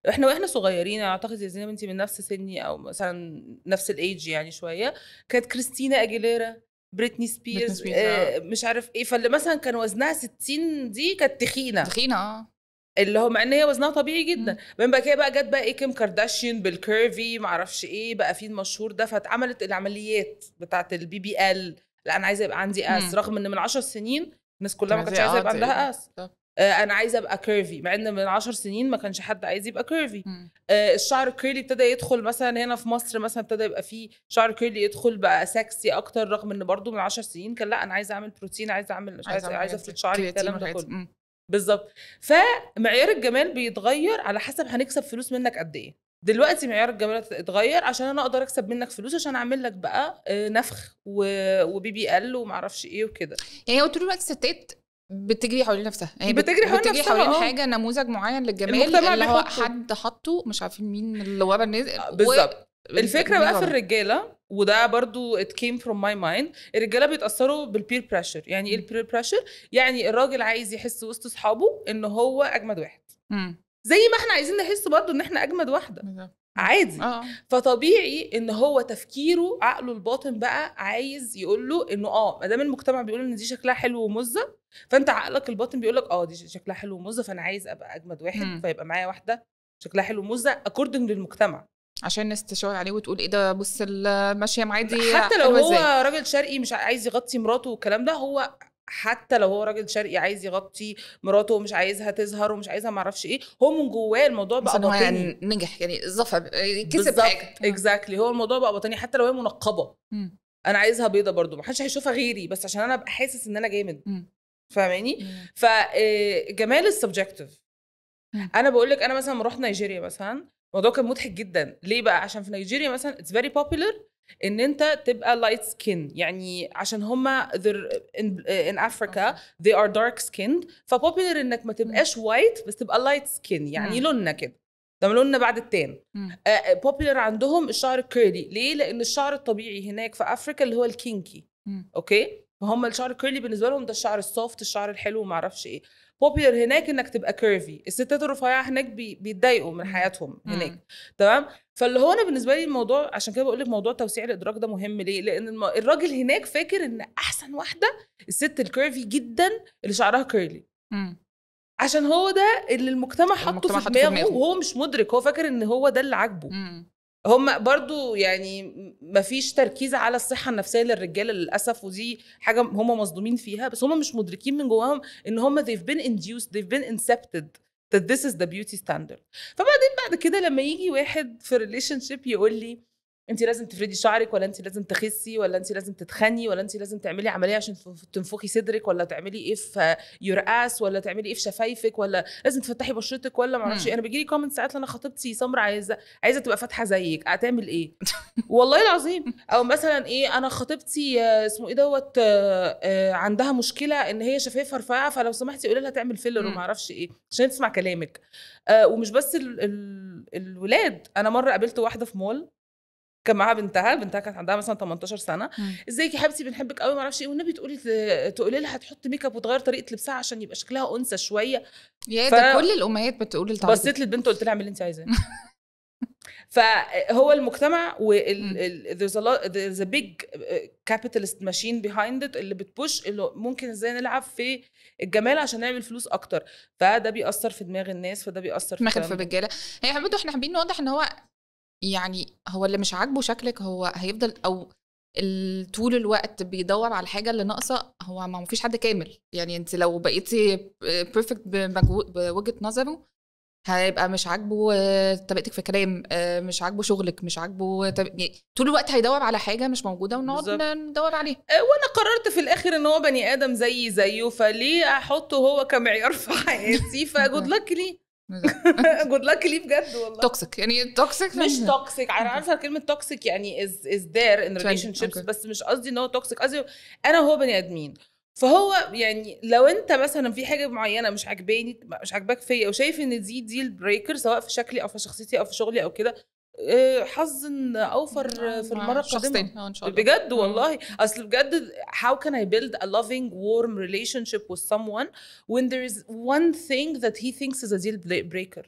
احنا واحنا صغيرين اعتقد يا زينب انت من نفس سني او مثلا نفس الايج يعني شويه كانت كريستينا اجيليرا بريتني سبيرز, آه،, آه مش عارف ايه فاللي مثلا كان وزنها 60 دي كانت تخينه تخينه اه اللي هو مع ان هي وزنها طبيعي جدا من بقى بقى جت بقى ايه كيم كارداشيان بالكيرفي معرفش ايه بقى في المشهور ده فاتعملت العمليات بتاعه البي بي ال لا انا عايزه يبقى عندي اس رغم ان من 10 سنين الناس كلها ما كانتش عايزه يبقى عندها اس آه، انا عايزه ابقى كيرفي مع ان من 10 سنين ما كانش حد عايز يبقى كيرفي آه، الشعر الكيرلي ابتدى يدخل مثلا هنا في مصر مثلا ابتدى يبقى فيه شعر كيرلي يدخل بقى سكسي اكتر رغم ان برضو من 10 سنين كان لا انا عايزه اعمل بروتين عايزه اعمل مش عايزه عايزه افرد شعري الكلام ده كله بالظبط فمعيار الجمال بيتغير على حسب هنكسب فلوس منك قد ايه دلوقتي معيار الجمال اتغير عشان انا اقدر اكسب منك فلوس عشان اعمل لك بقى آه، نفخ وبي بي ال ومعرفش ايه وكده يعني طول الوقت الستات بتجري حوالين نفسها يعني بتجري حوالين بتجري حوالين أوه. حاجه نموذج معين للجمال اللي هو حد حطه مش عارفين مين اللي ورا الناس آه، بالظبط و... الفكره بقى في الرجاله وده برضو it came from my mind الرجاله بيتاثروا بالبير بريشر يعني ايه البير بريشر يعني الراجل عايز يحس وسط اصحابه ان هو اجمد واحد م. زي ما احنا عايزين نحس برضو ان احنا اجمد واحده بالزبط. عادي آه. فطبيعي ان هو تفكيره عقله الباطن بقى عايز يقول له انه اه ما دام المجتمع بيقول ان دي شكلها حلو ومزه فانت عقلك الباطن بيقول لك اه دي شكلها حلو ومزه فانا عايز ابقى اجمد واحد م. فيبقى معايا واحده شكلها حلو ومزه اكوردنج للمجتمع عشان الناس تشاور عليه وتقول ايه ده بص ماشيه معايا دي حتى لو هو زي. راجل شرقي مش عايز يغطي مراته والكلام ده هو حتى لو هو راجل شرقي عايز يغطي مراته ومش عايزها تظهر ومش عايزها معرفش ايه هو من جواه الموضوع بقى يعني بطني يعني نجح يعني ظفر يعني كسب حاجه اكزاكتلي هو الموضوع بقى بطني حتى لو هي منقبه م. انا عايزها بيضه برضو ما حدش هيشوفها غيري بس عشان انا ابقى حاسس ان انا جامد فاهماني فجمال آه، السبجكتيف انا بقول لك انا مثلا رحت نيجيريا مثلا الموضوع كان مضحك جدا ليه بقى عشان في نيجيريا مثلا اتس فيري بوبولار ان انت تبقى لايت سكين يعني عشان هما ان افريكا they ار دارك skinned فبوبيلر انك ما تبقاش وايت بس تبقى لايت سكين يعني لوننا كده ده لوننا بعد التان بوبيلر uh, عندهم الشعر كيرلي ليه لان الشعر الطبيعي هناك في افريكا اللي هو الكينكي اوكي okay. فهم الشعر الكيرلي بالنسبه لهم ده الشعر السوفت الشعر الحلو ما اعرفش ايه بوبيلر هناك انك تبقى كيرفي الستات الرفيعه هناك بيتضايقوا من حياتهم هناك تمام فاللي هو انا بالنسبه لي الموضوع عشان كده بقول لك موضوع توسيع الادراك ده مهم ليه لان الراجل هناك فاكر ان احسن واحده الست الكيرفي جدا اللي شعرها كيرلي عشان هو ده اللي المجتمع حاطه في دماغه وهو مش مدرك هو فاكر ان هو ده اللي عاجبه هم برضو يعني مفيش تركيز على الصحة النفسية للرجالة للأسف ودي حاجة هم مصدومين فيها بس هم مش مدركين من جواهم إن هم they've been induced they've been incepted that this is the beauty standard فبعدين بعد كده لما يجي واحد في relationship يقول لي انت لازم تفردي شعرك ولا انت لازم تخسي ولا انت لازم تتخني ولا انت لازم تعملي عمليه عشان تنفخي صدرك ولا تعملي ايه في يور اس ولا تعملي ايه في شفايفك ولا لازم تفتحي بشرتك ولا ما اعرفش ايه. انا بيجي لي كومنت ساعات انا خطيبتي سمرة عايزه عايزه تبقى فاتحه زيك هتعمل ايه والله العظيم او مثلا ايه انا خطيبتي آه، اسمه ايه دوت آه، آه، عندها مشكله ان هي شفايفها رفيعه فلو سمحتي قولي لها تعمل فيلر وما اعرفش ايه عشان تسمع كلامك ومش بس الولاد انا مره قابلت واحده في مول كان معاها بنتها بنتها كانت عندها مثلا 18 سنه ازيك يا حبيبتي بنحبك قوي ما اعرفش ايه والنبي تقولي تقولي لها تحط ميك اب وتغير طريقه لبسها عشان يبقى شكلها انثى شويه يا ده كل الامهات بتقول بصيت للبنت وقلت لها اعملي اللي انت عايزاه فهو المجتمع ذا بيج كابيتالست ماشين بيهايند ات اللي بتبوش اللي ممكن ازاي نلعب في الجمال عشان نعمل فلوس اكتر فده بيأثر في دماغ الناس فده بيأثر في دماغ الرجاله هي حبيبتي احنا حابين نوضح ان هو يعني هو اللي مش عاجبه شكلك هو هيفضل او طول الوقت بيدور على الحاجه اللي ناقصه هو ما فيش حد كامل يعني انت لو بقيتي بيرفكت بوجهه نظره هيبقى مش عاجبه طريقتك في كلام آه، مش عاجبه شغلك مش عاجبه طب... يعني طول الوقت هيدور على حاجه مش موجوده ونقعد ندور عليها آه، وانا قررت في الاخر ان هو بني ادم زيي زيه فليه احطه هو كمعيار في حياتي فجود لك ليه جود لك ليه بجد والله توكسيك يعني توكسيك مش توكسيك انا عارفه كلمه توكسيك يعني از از ذير ان ريليشن شيبس بس مش قصدي ان هو توكسيك قصدي انا وهو بني ادمين فهو يعني لو انت مثلا في حاجه معينه مش عجباني مش عاجباك فيا وشايف ان دي ديل بريكر سواء في شكلي او في شخصيتي او في شغلي او كده حظ اوفر في المره القادمه بجد والله اصل بجد how can I build a loving warm relationship with someone when there is one thing that he thinks is a deal breaker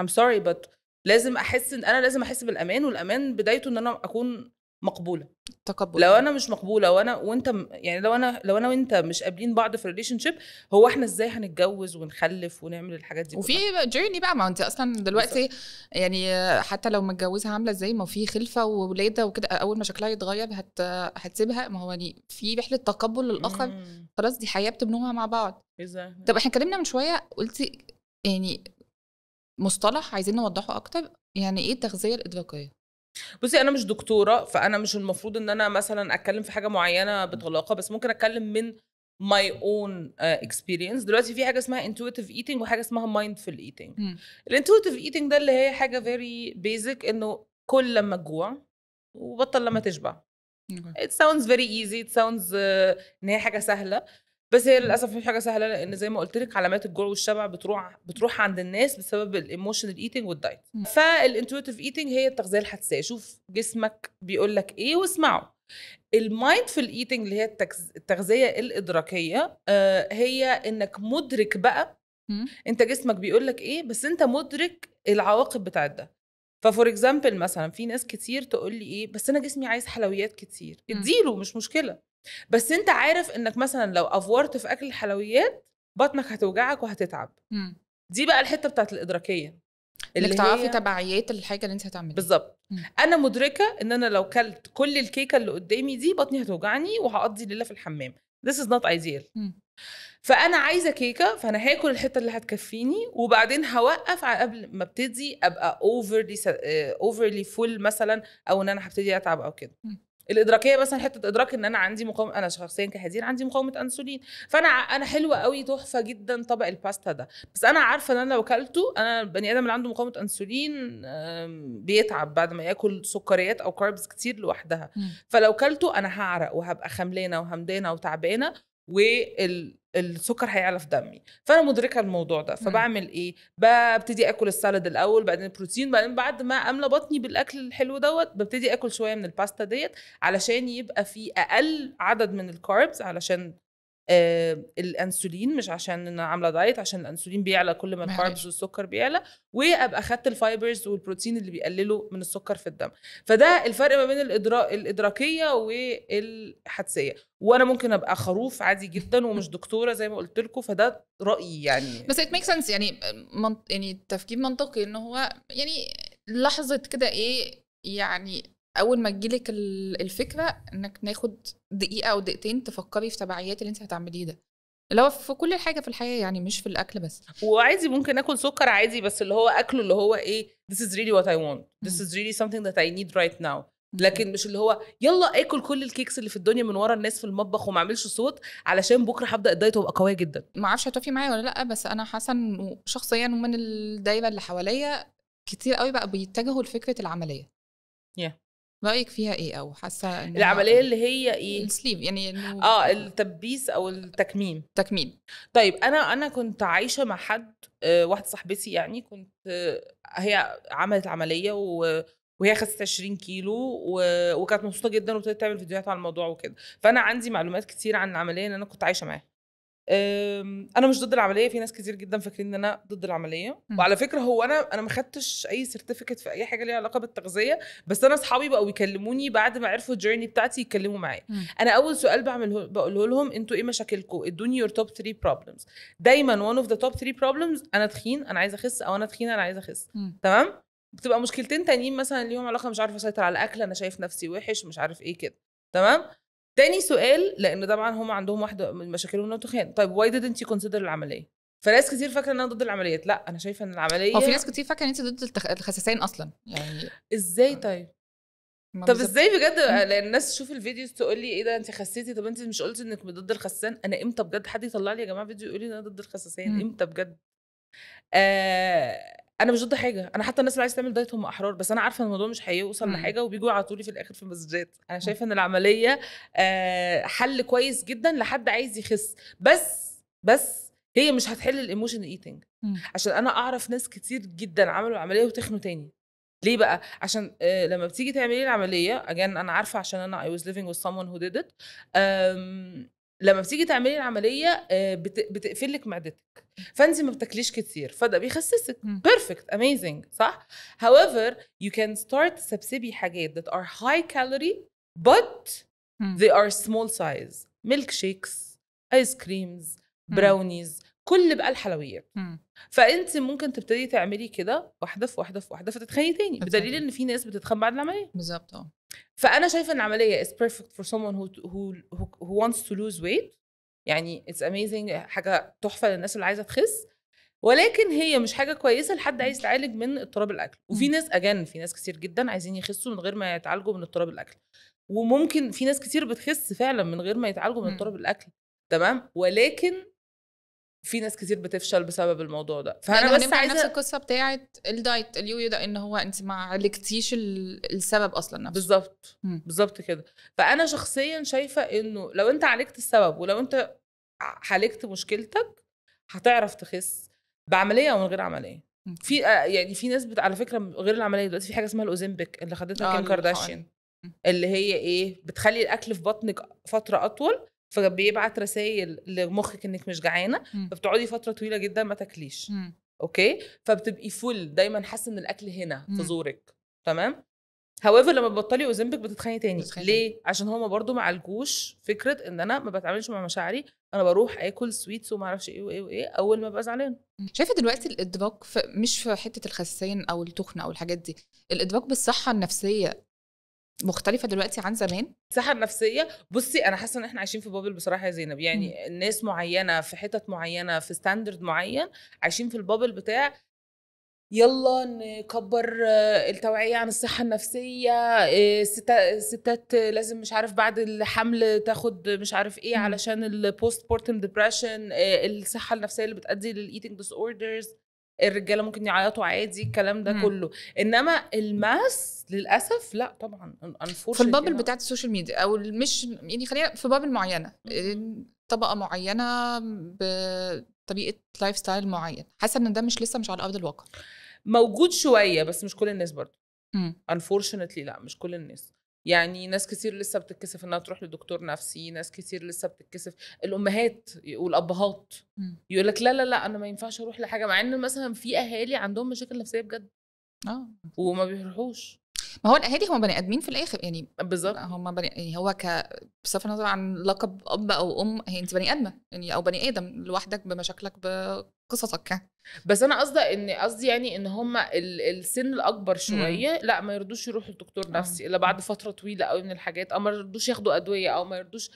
I'm sorry but لازم احس ان انا لازم احس بالامان والامان بدايته ان انا اكون مقبوله تقبل لو انا مش مقبوله وانا وانت يعني لو انا لو انا وانت مش قابلين بعض في ريليشن شيب هو احنا ازاي هنتجوز ونخلف ونعمل الحاجات دي وفي جيرني بقى ما انت اصلا دلوقتي يعني حتى لو متجوزه عامله ازاي ما في خلفه وولاده وكده اول ما شكلها يتغير هت هتسيبها ما هو يعني في رحله تقبل للاخر خلاص دي حياه بتبنوها مع بعض طب احنا اتكلمنا من شويه قلتي يعني مصطلح عايزين نوضحه اكتر يعني ايه التغذيه الادراكيه بصي انا مش دكتوره فانا مش المفروض ان انا مثلا اتكلم في حاجه معينه بطلاقه بس ممكن اتكلم من ماي اون اكسبيرينس دلوقتي في حاجه اسمها انتويتيف ايتنج وحاجه اسمها مايندفول ايتنج الانتويتيف ايتنج ده اللي هي حاجه فيري بيزك انه كل لما تجوع وبطل لما تشبع it sounds very easy it sounds uh, ان هي حاجه سهله بس هي للاسف مش حاجه سهله لان زي ما قلت لك علامات الجوع والشبع بتروح بتروح عند الناس بسبب الايموشنال ايتنج والدايت فالانتويتيف ايتنج هي التغذيه الحدسيه شوف جسمك بيقول لك ايه واسمعه المايندفول ايتنج اللي هي التغذيه الادراكيه آه، هي انك مدرك بقى انت جسمك بيقول لك ايه بس انت مدرك العواقب بتاعت ده ففور اكزامبل مثلا في ناس كتير تقول لي ايه بس انا جسمي عايز حلويات كتير اديله مش مشكله بس انت عارف انك مثلا لو افورت في اكل الحلويات بطنك هتوجعك وهتتعب م. إمم. دي بقى الحته بتاعت الادراكيه اللي تعرفي تبعيات الحاجه اللي انت هتعمليها بالظبط إمم. انا مدركه ان انا لو كلت كل الكيكه اللي قدامي دي بطني هتوجعني وهقضي الليله في الحمام this is not ideal إمم. فانا عايزه كيكه فانا هاكل الحته اللي هتكفيني وبعدين هوقف على قبل ما ابتدي ابقى اوفرلي اوفرلي فول مثلا او ان انا هبتدي اتعب او كده الادراكيه مثلا حته ادراك ان انا عندي مقاومه انا شخصيا كحزين عندي مقاومه انسولين فانا انا حلوه قوي تحفه جدا طبق الباستا ده بس انا عارفه ان انا لو اكلته انا البني ادم اللي عنده مقاومه انسولين بيتعب بعد ما ياكل سكريات او كاربس كتير لوحدها فلو كلته انا هعرق وهبقى خملانه وهمدانه وتعبانه وال السكر هيعلى في دمي فانا مدركه الموضوع ده إمم. فبعمل ايه ببتدي اكل السالاد الاول بعدين البروتين بعدين بعد ما املى بطني بالاكل الحلو دوت ببتدي اكل شويه من الباستا ديت علشان يبقى في اقل عدد من الكاربز علشان آه الانسولين مش عشان انا عامله دايت عشان الانسولين بيعلى كل ما الكاربز والسكر بيعلى وابقى اخذت الفايبرز والبروتين اللي بيقللوا من السكر في الدم فده الفرق ما بين الإدرا... الادراكيه والحدسيه وانا ممكن ابقى خروف عادي جدا ومش دكتوره زي ما قلت لكم فده رايي يعني بس ات ميك سنس يعني من... يعني تفكير منطقي ان هو يعني لحظه كده ايه يعني اول ما تجيلك الفكره انك ناخد دقيقه او دقيقتين تفكري في تبعيات اللي انت هتعمليه ده اللي هو في كل حاجه في الحياه يعني مش في الاكل بس وعادي ممكن اكل سكر عادي بس اللي هو اكله اللي هو ايه this is really what I want this is really something that I need right now لكن مش اللي هو يلا اكل كل الكيكس اللي في الدنيا من ورا الناس في المطبخ وما اعملش صوت علشان بكره هبدا الدايت وابقى قويه جدا ما اعرفش هتوافقي معايا ولا لا بس انا حاسه انه شخصيا ومن الدايره اللي حواليا كتير قوي بقى بيتجهوا لفكره العمليه yeah. رايك فيها ايه او حاسه العمليه اللي هي ايه السليم يعني اه التبيس او التكميم تكميم طيب انا انا كنت عايشه مع حد آه، واحده صاحبتي يعني كنت آه، هي عملت عمليه وهي خسرت 20 كيلو وكانت مبسوطه جدا وابتدت تعمل فيديوهات على الموضوع وكده فانا عندي معلومات كتير عن العمليه ان انا كنت عايشه معاها انا مش ضد العمليه في ناس كتير جدا فاكرين ان انا ضد العمليه م. وعلى فكره هو انا انا ما خدتش اي سيرتيفيكت في اي حاجه ليها علاقه بالتغذيه بس انا اصحابي بقوا يكلموني بعد ما عرفوا الجيرني بتاعتي يتكلموا معايا انا اول سؤال بعمله بقوله لهم انتوا ايه مشاكلكم ادوني يور توب 3 بروبلمز دايما وان اوف ذا توب 3 بروبلمز انا تخين انا عايزه اخس او انا تخينه انا عايزه اخس تمام بتبقى مشكلتين تانيين مثلا ليهم علاقه مش عارفه اسيطر على الاكل انا شايف نفسي وحش مش عارف ايه كده تمام تاني سؤال لان طبعا هم عندهم واحده من مشاكلهم تخان طيب واي didn't you consider العمليه فناس كتير فاكره ان انا ضد العمليات لا انا شايفه ان العمليه هو في ناس كتير فاكره ان انت ضد الخساسين اصلا يعني ازاي آه. طيب طب بزبط. ازاي بجد إمم. لان الناس تشوف الفيديوز تقول لي ايه ده انت خسيتي طب انت مش قلتي انك ضد الخسان انا امتى بجد حد يطلع لي يا جماعه فيديو يقول لي ان انا ضد الخسسان إمم. امتى بجد آه انا مش ضد حاجه انا حتى الناس اللي عايزه تعمل دايت هم احرار بس انا عارفه ان الموضوع مش هيوصل امم. لحاجه وبيجوا على طول في الاخر في المسجات انا امم. شايفه ان العمليه آه، حل كويس جدا لحد عايز يخس بس بس هي مش هتحل الايموشن ايتنج امم. عشان انا اعرف ناس كتير جدا عملوا العمليه وتخنوا تاني ليه بقى عشان آه لما بتيجي تعملي العمليه اجان انا عارفه عشان انا اي واز ليفنج وذ someone هو ديد ات لما بتيجي تعملي العمليه آه، بتقفل لك معدتك فانت ما بتاكليش كتير فده بيخسسك بيرفكت اميزنج صح however you can start سبسبي حاجات that are high calorie but they are small size ميلك شيكس ايس كريمز براونيز كل بقى الحلويات فانت ممكن تبتدي تعملي كده واحده في واحده في واحده فتتخني تاني بدليل ان في ناس بتتخن بعد العمليه بالظبط اه فانا شايفه ان العمليه is perfect for someone who who who wants to lose weight يعني it's amazing حاجه تحفه للناس اللي عايزه تخس ولكن هي مش حاجه كويسه لحد عايز يتعالج من اضطراب الاكل وفي ناس اجن في ناس كتير جدا عايزين يخسوا من غير ما يتعالجوا من اضطراب الاكل وممكن في ناس كتير بتخس فعلا من غير ما يتعالجوا من اضطراب الاكل تمام ولكن في ناس كتير بتفشل بسبب الموضوع ده فانا يعني بس يعني عايزه نفس القصه بتاعه الدايت اليويو ده ان هو انت ما عالجتيش السبب اصلا نفسه بالظبط بالظبط كده فانا شخصيا شايفه انه لو انت عالجت السبب ولو انت عالجت مشكلتك هتعرف تخس بعمليه او من غير عمليه في آه، يعني في ناس بت... على فكره غير العمليه دلوقتي في حاجه اسمها الاوزيمبيك اللي خدتها آه، كيم آه، كارداشيان اللي هي ايه بتخلي الاكل في بطنك فتره اطول فبيبعت رسائل لمخك انك مش جعانه فبتقعدي فتره طويله جدا ما تاكليش اوكي فبتبقي فول دايما حاسه ان الاكل هنا في زورك تمام هاويفر لما بتبطلي اوزمبك بتتخاني تاني بتتخاني. ليه عشان هما برضو ما عالجوش فكره ان انا ما بتعاملش مع مشاعري انا بروح اكل سويتس وما اعرفش ايه وايه وايه اول ما ببقى زعلان شايفه دلوقتي الادراك مش في حته الخساسين او التخنه او الحاجات دي الادراك بالصحه النفسيه مختلفه دلوقتي عن زمان الصحه النفسيه بصي انا حاسه ان احنا عايشين في بابل بصراحه يا زينب يعني م. الناس معينه في حتت معينه في ستاندرد معين عايشين في البابل بتاع يلا نكبر آه، التوعية عن الصحة النفسية الستات آه، لازم مش عارف بعد الحمل تاخد مش عارف ايه علشان البوست بورتم ديبريشن الصحة النفسية اللي بتأدي للإيتنج ديس اوردرز الرجاله ممكن يعيطوا عادي الكلام ده مم. كله انما الماس للاسف لا طبعا في البابل يعني. بتاعت السوشيال ميديا او مش يعني خلينا في بابل معينه طبقه معينه بطبيقه لايف ستايل معين حاسه ان ده مش لسه مش على ارض الواقع موجود شويه بس مش كل الناس برضه انفورشنتلي لا مش كل الناس يعني ناس كتير لسه بتتكسف انها تروح لدكتور نفسي ناس كتير لسه بتتكسف الامهات والابهات يقول لك لا لا لا انا ما ينفعش اروح لحاجه مع ان مثلا في اهالي عندهم مشاكل نفسيه بجد اه وما بيروحوش ما هو الاهالي هم بني ادمين في الاخر يعني بالظبط هم بني يعني هو ك بصرف النظر عن لقب اب او ام هي انت بني ادمه يعني او بني ادم لوحدك بمشاكلك بقصصك يعني. بس انا قصدي ان قصدي يعني ان هم السن الاكبر شويه لا ما يرضوش يروحوا لدكتور آه. نفسي الا بعد فتره طويله قوي من الحاجات او ما يرضوش ياخدوا ادويه او ما يرضوش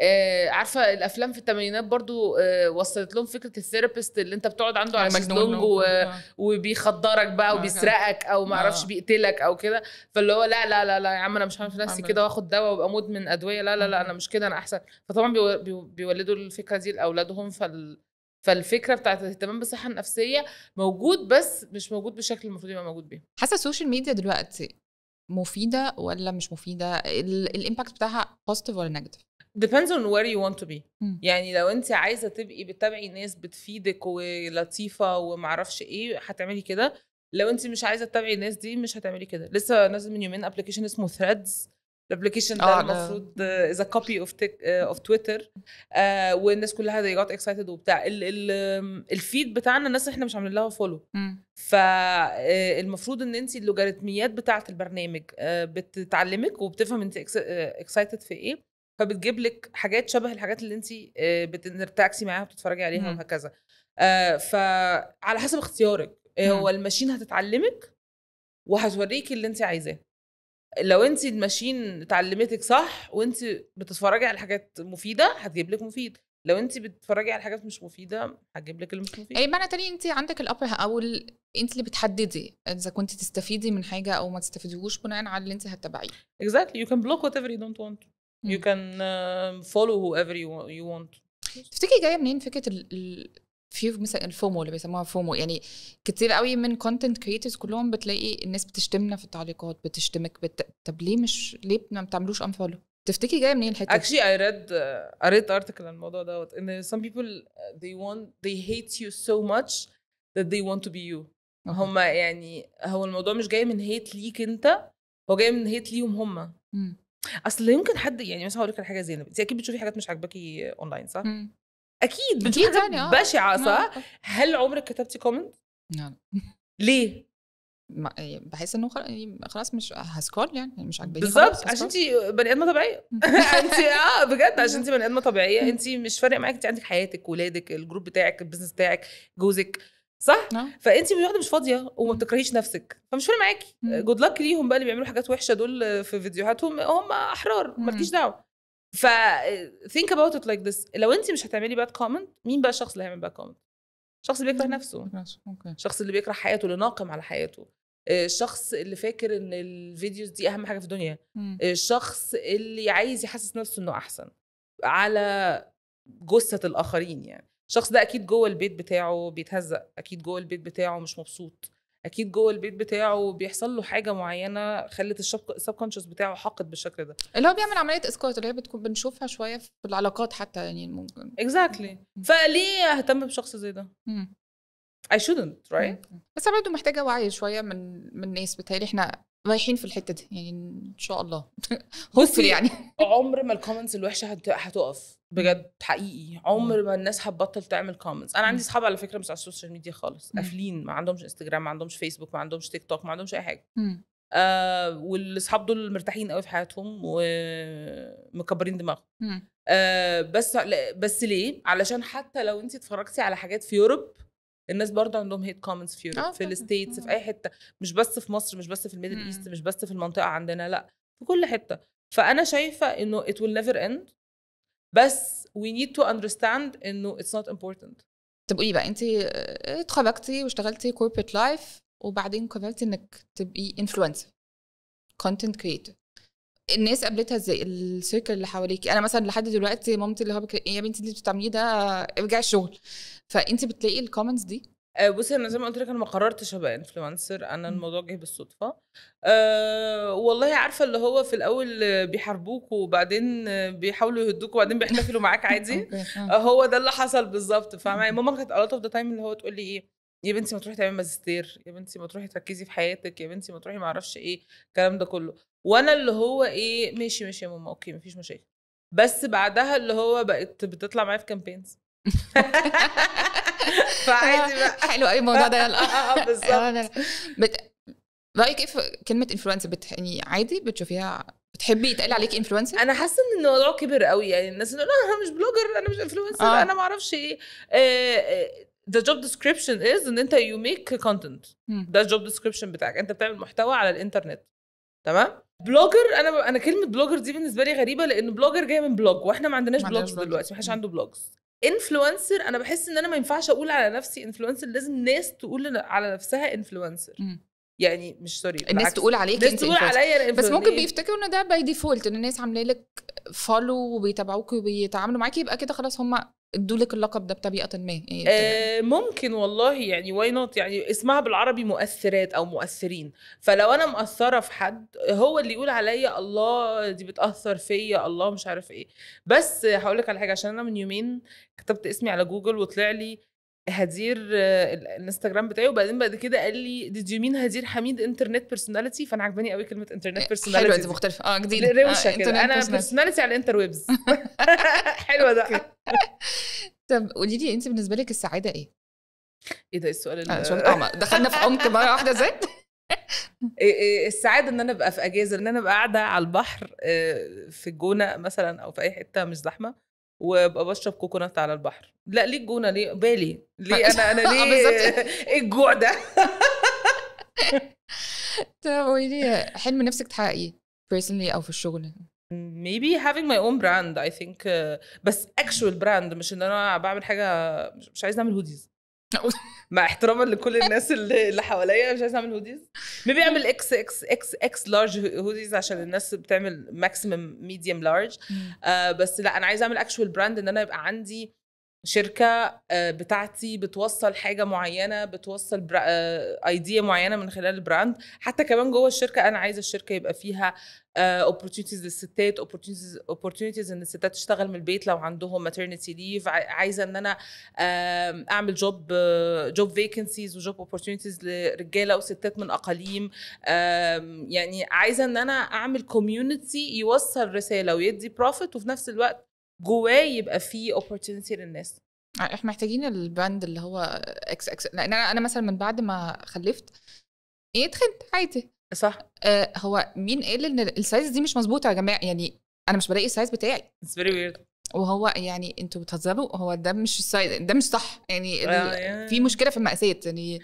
آه عارفه الافلام في الثمانينات برضو آه وصلت لهم فكره الثيرابيست اللي انت بتقعد عنده آه، على شيزلونج و... آه. وبيخدرك بقى آه، وبيسرقك او ما اعرفش بيقتلك او كده فاللي هو لا لا لا لا يا عم انا مش هعمل في نفسي كده واخد دواء وابقى مود من ادويه لا لا لا انا مش كده انا احسن فطبعا بيولدوا الفكره دي لاولادهم فال فالفكره بتاعت الاهتمام بالصحه النفسيه موجود بس مش موجود بالشكل المفروض يبقى موجود بيه حاسه السوشيال ميديا دلوقتي مفيده ولا مش مفيده الامباكت بتاعها بوزيتيف ولا نيجاتيف depends on where you want to be م. يعني لو انت عايزه تبقي بتتابعي ناس بتفيدك ولطيفه ومعرفش ايه هتعملي كده لو انت مش عايزه تتابعي الناس دي مش هتعملي كده لسه نازل من يومين ابلكيشن اسمه ثريدز الابلكيشن آه، ده المفروض از ا كوبي اوف اوف تويتر والناس كلها زي جات اكسايتد وبتاع ال ال الفيد بتاعنا الناس احنا مش عاملين لها فولو فالمفروض آه، ان انت اللوغاريتميات بتاعه البرنامج آه، بتتعلمك وبتفهم انت اكسايتد في ايه فبتجيب لك حاجات شبه الحاجات اللي انت بتنرتاكسي معاها وبتتفرجي عليها وهكذا فعلى حسب اختيارك هو الماشين هتتعلمك وهتوريك اللي انت عايزاه لو انت الماشين اتعلمتك صح وانت بتتفرجي على حاجات مفيده هتجيب لك مفيد لو انت بتتفرجي على حاجات مش مفيده هتجيب لك اللي مش مفيد اي معنى تاني انت عندك الابر او انت اللي بتحددي اذا كنت تستفيدي من حاجه او ما تستفيديهوش بناء على اللي انت هتتابعيه exactly you can block whatever you don't want you can آه، follow whoever you want تفتكري جايه منين فكره في مثلا الفومو اللي بيسموها فومو يعني كتير قوي من كونتنت كريتورز كلهم بتلاقي الناس بتشتمنا في التعليقات بتشتمك بت... طب ليه مش ليه ما بتعملوش انفولو تفتكري جايه منين الحته اكشلي اي ريد قريت ارتكل عن الموضوع دوت ان some people uh, they want they hate you so much that they want to be you uh هما يعني هو الموضوع مش جاي من هيت ليك انت هو جاي من هيت ليهم هما م. اصل يمكن حد يعني مثلا هقول لك على حاجه زينب انت اكيد بتشوفي حاجات مش عاجباكي اونلاين صح؟ م. اكيد جدا آه. بشعه نعم. صح؟ هل عمرك كتبتي كومنت؟ نعم. لا ليه؟ إيه، بحس انه إيه، خلاص مش هسكول يعني،, يعني مش عاجباني بالظبط عشان انت بني ادمه طبيعيه انت اه بجد عشان انت بني ادمه طبيعيه انت مش فارق معاك انت عندك حياتك ولادك الجروب بتاعك البيزنس بتاعك جوزك صح نعم. فانت واحده مش فاضيه وما بتكرهيش نفسك فمش فارق معاكي جود لك ليهم بقى اللي بيعملوا حاجات وحشه دول في فيديوهاتهم هم احرار مالكيش دعوه ف آه، think about it like this لو انت مش هتعملي باد كومنت مين بقى الشخص اللي هيعمل باد كومنت؟ الشخص اللي بيكره نفسه الشخص اللي بيكره حياته اللي ناقم على حياته آه، الشخص اللي فاكر ان الفيديوز دي اهم حاجه في الدنيا آه، الشخص اللي عايز يحسس نفسه انه احسن على جثه الاخرين يعني الشخص ده اكيد جوه البيت بتاعه بيتهزق اكيد جوه البيت بتاعه مش مبسوط اكيد جوه البيت بتاعه بيحصل له حاجه معينه خلت السب كونشس بتاعه حاقد بالشكل ده اللي هو بيعمل عمليه اسكات اللي هي بتكون بنشوفها شويه في العلاقات حتى يعني ممكن اكزاكتلي exactly. فليه اهتم بشخص زي ده؟ اي شودنت رايت بس برضه محتاجه وعي شويه من من الناس بتهيألي احنا رايحين في الحته دي يعني ان شاء الله هوفلي يعني عمر ما الكومنتس الوحشه هتقف بجد حقيقي عمر ما الناس هتبطل تعمل كومنتس انا عندي اصحاب على فكره مش على السوشيال ميديا خالص قافلين ما عندهمش انستجرام ما عندهمش فيسبوك ما عندهمش تيك توك ما عندهمش اي حاجه آه والاصحاب دول مرتاحين قوي في حياتهم ومكبرين دماغهم آه بس بس ليه علشان حتى لو انت اتفرجتي على حاجات في يوروب الناس برضه عندهم هيت كومنتس في يوروب آه، في الستيتس في اي حته مش بس في مصر مش بس في الميدل ايست مش بس في المنطقه عندنا لا في كل حته فانا شايفه انه ات ويل نيفر اند بس we need to understand انه it's not important طب قولي بقى انت آه، اتخرجتي واشتغلتي corporate لايف وبعدين قررت انك تبقي انفلونسر كونتنت كريتور الناس قابلتها ازاي السيركل اللي حواليكي انا مثلا لحد دلوقتي مامتي اللي هو بك... يا بنتي اللي بتعمليه ده ارجعي الشغل فانت بتلاقي الكومنتس دي آه بصي انا زي ما قلت لك انا ما قررتش ابقى انفلونسر انا إمم. الموضوع جه بالصدفه أه والله عارفه اللي هو في الاول بيحاربوك وبعدين بيحاولوا يهدوك وبعدين بيحتفلوا معاك عادي آه. آه هو ده اللي حصل بالظبط يعني إمم. ماما كانت الوت اوف ذا تايم اللي هو تقول لي ايه يا بنتي ما تروحي تعملي ماجستير يا بنتي ما تروحي تركزي في حياتك يا بنتي ما تروحي ما اعرفش ايه الكلام ده كله وانا اللي هو ايه ماشي ماشي يا ماما اوكي مفيش مشاكل بس بعدها اللي هو بقت بتطلع معايا في كامبينز فعادي آه، بقى حلو قوي الموضوع ده يلا آه، آه، بالظبط رايك ايه كلمه انفلونسر يعني عادي بتشوفيها بتحبي يتقال عليك انفلونسر انا حاسه ان الموضوع كبر قوي يعني الناس تقول انا مش بلوجر انا مش انفلونسر آه. انا ما اعرفش ايه ذا جوب ديسكريبشن از ان انت يو ميك كونتنت ده الجوب ديسكريبشن بتاعك انت بتعمل محتوى على الانترنت تمام بلوجر انا ب... انا كلمه بلوجر دي بالنسبه لي غريبه لان بلوجر جايه من بلوج واحنا ما عندناش بلوجز دلوقتي ما حدش عنده بلوجز انفلونسر انا بحس ان انا ما ينفعش اقول على نفسي انفلونسر لازم ناس تقول على نفسها انفلونسر يعني مش سوري الناس تقول عليك الناس تقول عليا بس ممكن بيفتكروا ان ده باي ديفولت ان الناس عامله لك فولو وبيتابعوك وبيتعاملوا معاكي يبقى كده خلاص هم ادوا لك اللقب ده بطريقه ما إيه آه ممكن والله يعني واي نوت يعني اسمها بالعربي مؤثرات او مؤثرين فلو انا مؤثره في حد هو اللي يقول عليا الله دي بتاثر فيا الله مش عارف ايه بس هقول لك على حاجه عشان انا من يومين كتبت اسمي على جوجل وطلع لي هدير آه، الانستغرام بتاعي وبعدين بعد كده قال لي ديد يو مين هدير حميد انترنت بيرسوناليتي فانا عجباني قوي كلمه انترنت بيرسوناليتي حلوه دي مختلفه اه جديده روشه آه، كده انا بيرسوناليتي على الانتر ويبز حلوه ده طب قولي لي انت بالنسبه لك السعاده ايه؟ ايه ده إيه السؤال اللي آه دخلنا في عمق مره واحده ذات إيه، إيه، السعاده ان انا ابقى في اجازه ان انا ابقى قاعده على البحر آه، في الجونه مثلا او في اي حته مش زحمه وابقى بشرب كوكونات على البحر لا ليه الجونه ليه بالي ليه انا انا آه، ليه ايه الجوع ده طب قولي حلم نفسك تحققيه بيرسونلي او في الشغل maybe having my own brand I think uh, بس actual brand مش ان انا بعمل حاجه مش عايزه اعمل هوديز مع احتراما لكل الناس اللي, اللي حواليا مش عايزه اعمل هوديز ميبي اعمل اكس اكس اكس اكس لارج هوديز عشان الناس بتعمل ماكسيمم ميديوم لارج بس لا انا عايزه اعمل اكشوال براند ان انا يبقى عندي شركه آه، بتاعتي بتوصل حاجه معينه بتوصل ايديا آه، معينه من خلال البراند حتى كمان جوه الشركه انا عايزه الشركه يبقى فيها آه، opportunities للستات opportunities, opportunities ان الستات تشتغل من البيت لو عندهم maternity leave عايزه ان انا اعمل جوب جوب فيكنسيز وجوب opportunities لرجاله وستات من اقاليم يعني عايزه ان انا اعمل كوميونتي يوصل رساله ويدي بروفيت وفي نفس الوقت جواه يبقى فيه opportunity للناس آه، احنا محتاجين البراند اللي هو اكس اكس لان انا انا مثلا من بعد ما خلفت ايه اتخنت عادي صح آه هو مين قال ان السايز دي مش مظبوطه يا جماعه يعني انا مش بلاقي السايز بتاعي اتس فيري ويرد وهو يعني انتوا بتهزروا هو ده مش السايز ده مش صح يعني آه، ال... يعني في مشكله في المقاسات يعني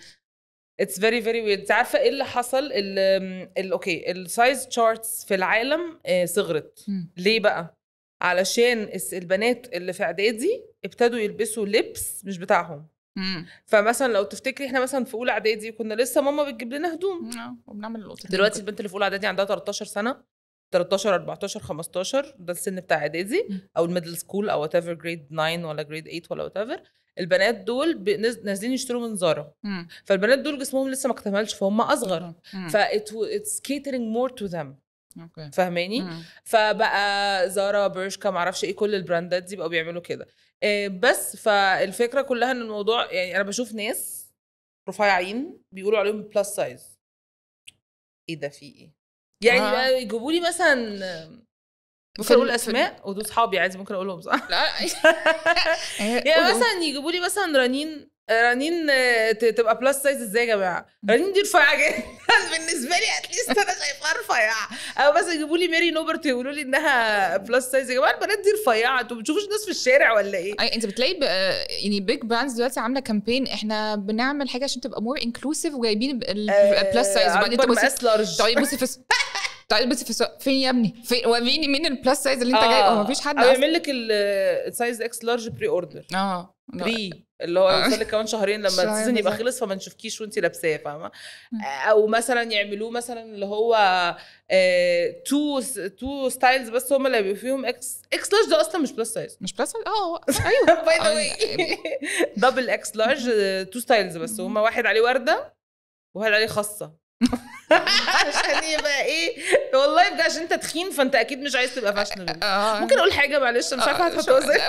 اتس فيري فيري ويرد انت عارفه ايه اللي حصل ال اوكي السايز تشارتس في العالم آه، صغرت ليه بقى علشان البنات اللي في اعدادي ابتدوا يلبسوا لبس مش بتاعهم مم. فمثلا لو تفتكري احنا مثلا في اولى اعدادي كنا لسه ماما بتجيب لنا هدوم آه، وبنعمل القطط دلوقتي البنت اللي في اولى اعدادي عندها 13 سنه 13 14 15 ده السن بتاع اعدادي او الميدل سكول او وات ايفر جريد 9 ولا جريد 8 ولا وات ايفر البنات دول نازلين يشتروا من زارا فالبنات دول جسمهم لسه ما اكتملش فهم اصغر ف اتس كيترينج مور تو ذم اوكي فاهماني فبقى زارا برشكا معرفش ايه كل البراندات دي بقوا بيعملوا كده آه، بس فالفكره كلها ان الموضوع يعني انا بشوف ناس رفيعين بيقولوا عليهم بلس سايز ايه ده في ايه يعني آه. بقى يجيبوا لي مثلا ممكن اقول اسماء ودول صحابي عادي ممكن اقولهم صح لا إيه، يعني مثلا يجيبوا لي مثلا رنين رنين آه، تبقى بلس سايز ازاي يا جماعه؟ رنين دي رفيعه جدا بالنسبه لي اتليست انا شايفها رفيعه او بس يجيبوا لي ماري نوبرت يقولوا لي انها بلس سايز يا جماعه البنات دي رفيعه انتوا ما بتشوفوش ناس في الشارع ولا ايه؟ أي انت بتلاقي يعني بيج براندز دلوقتي عامله كامبين احنا بنعمل حاجه عشان تبقى مور انكلوسيف وجايبين البلس سايز آه، وبعدين تبقى لارج طيب بصي في تعالي طيب بصي في السوق فين يا ابني فين وريني مين البلس سايز اللي انت آه. جايبه ما مفيش حد او يعمل لك السايز اكس لارج بري اوردر اه بري اللي هو آه. يوصل كمان شهرين لما السيزون يبقى خلص فما نشوفكيش وانت لابساه فاهمه آه، او مثلا يعملوه مثلا اللي هو آه تو تو ستايلز بس هم اللي بيبقوا فيهم اكس اكس لارج ده اصلا مش بلس سايز مش بلس سايز اه ايوه باي ذا واي دبل اكس لارج تو ستايلز بس هم واحد عليه ورده وواحد عليه خاصه عشان يبقى ايه والله بجد عشان انت تخين فانت اكيد مش عايز تبقى فاشنبل آه. ممكن اقول حاجه معلش مش عارفه آه، هتفتح ازاي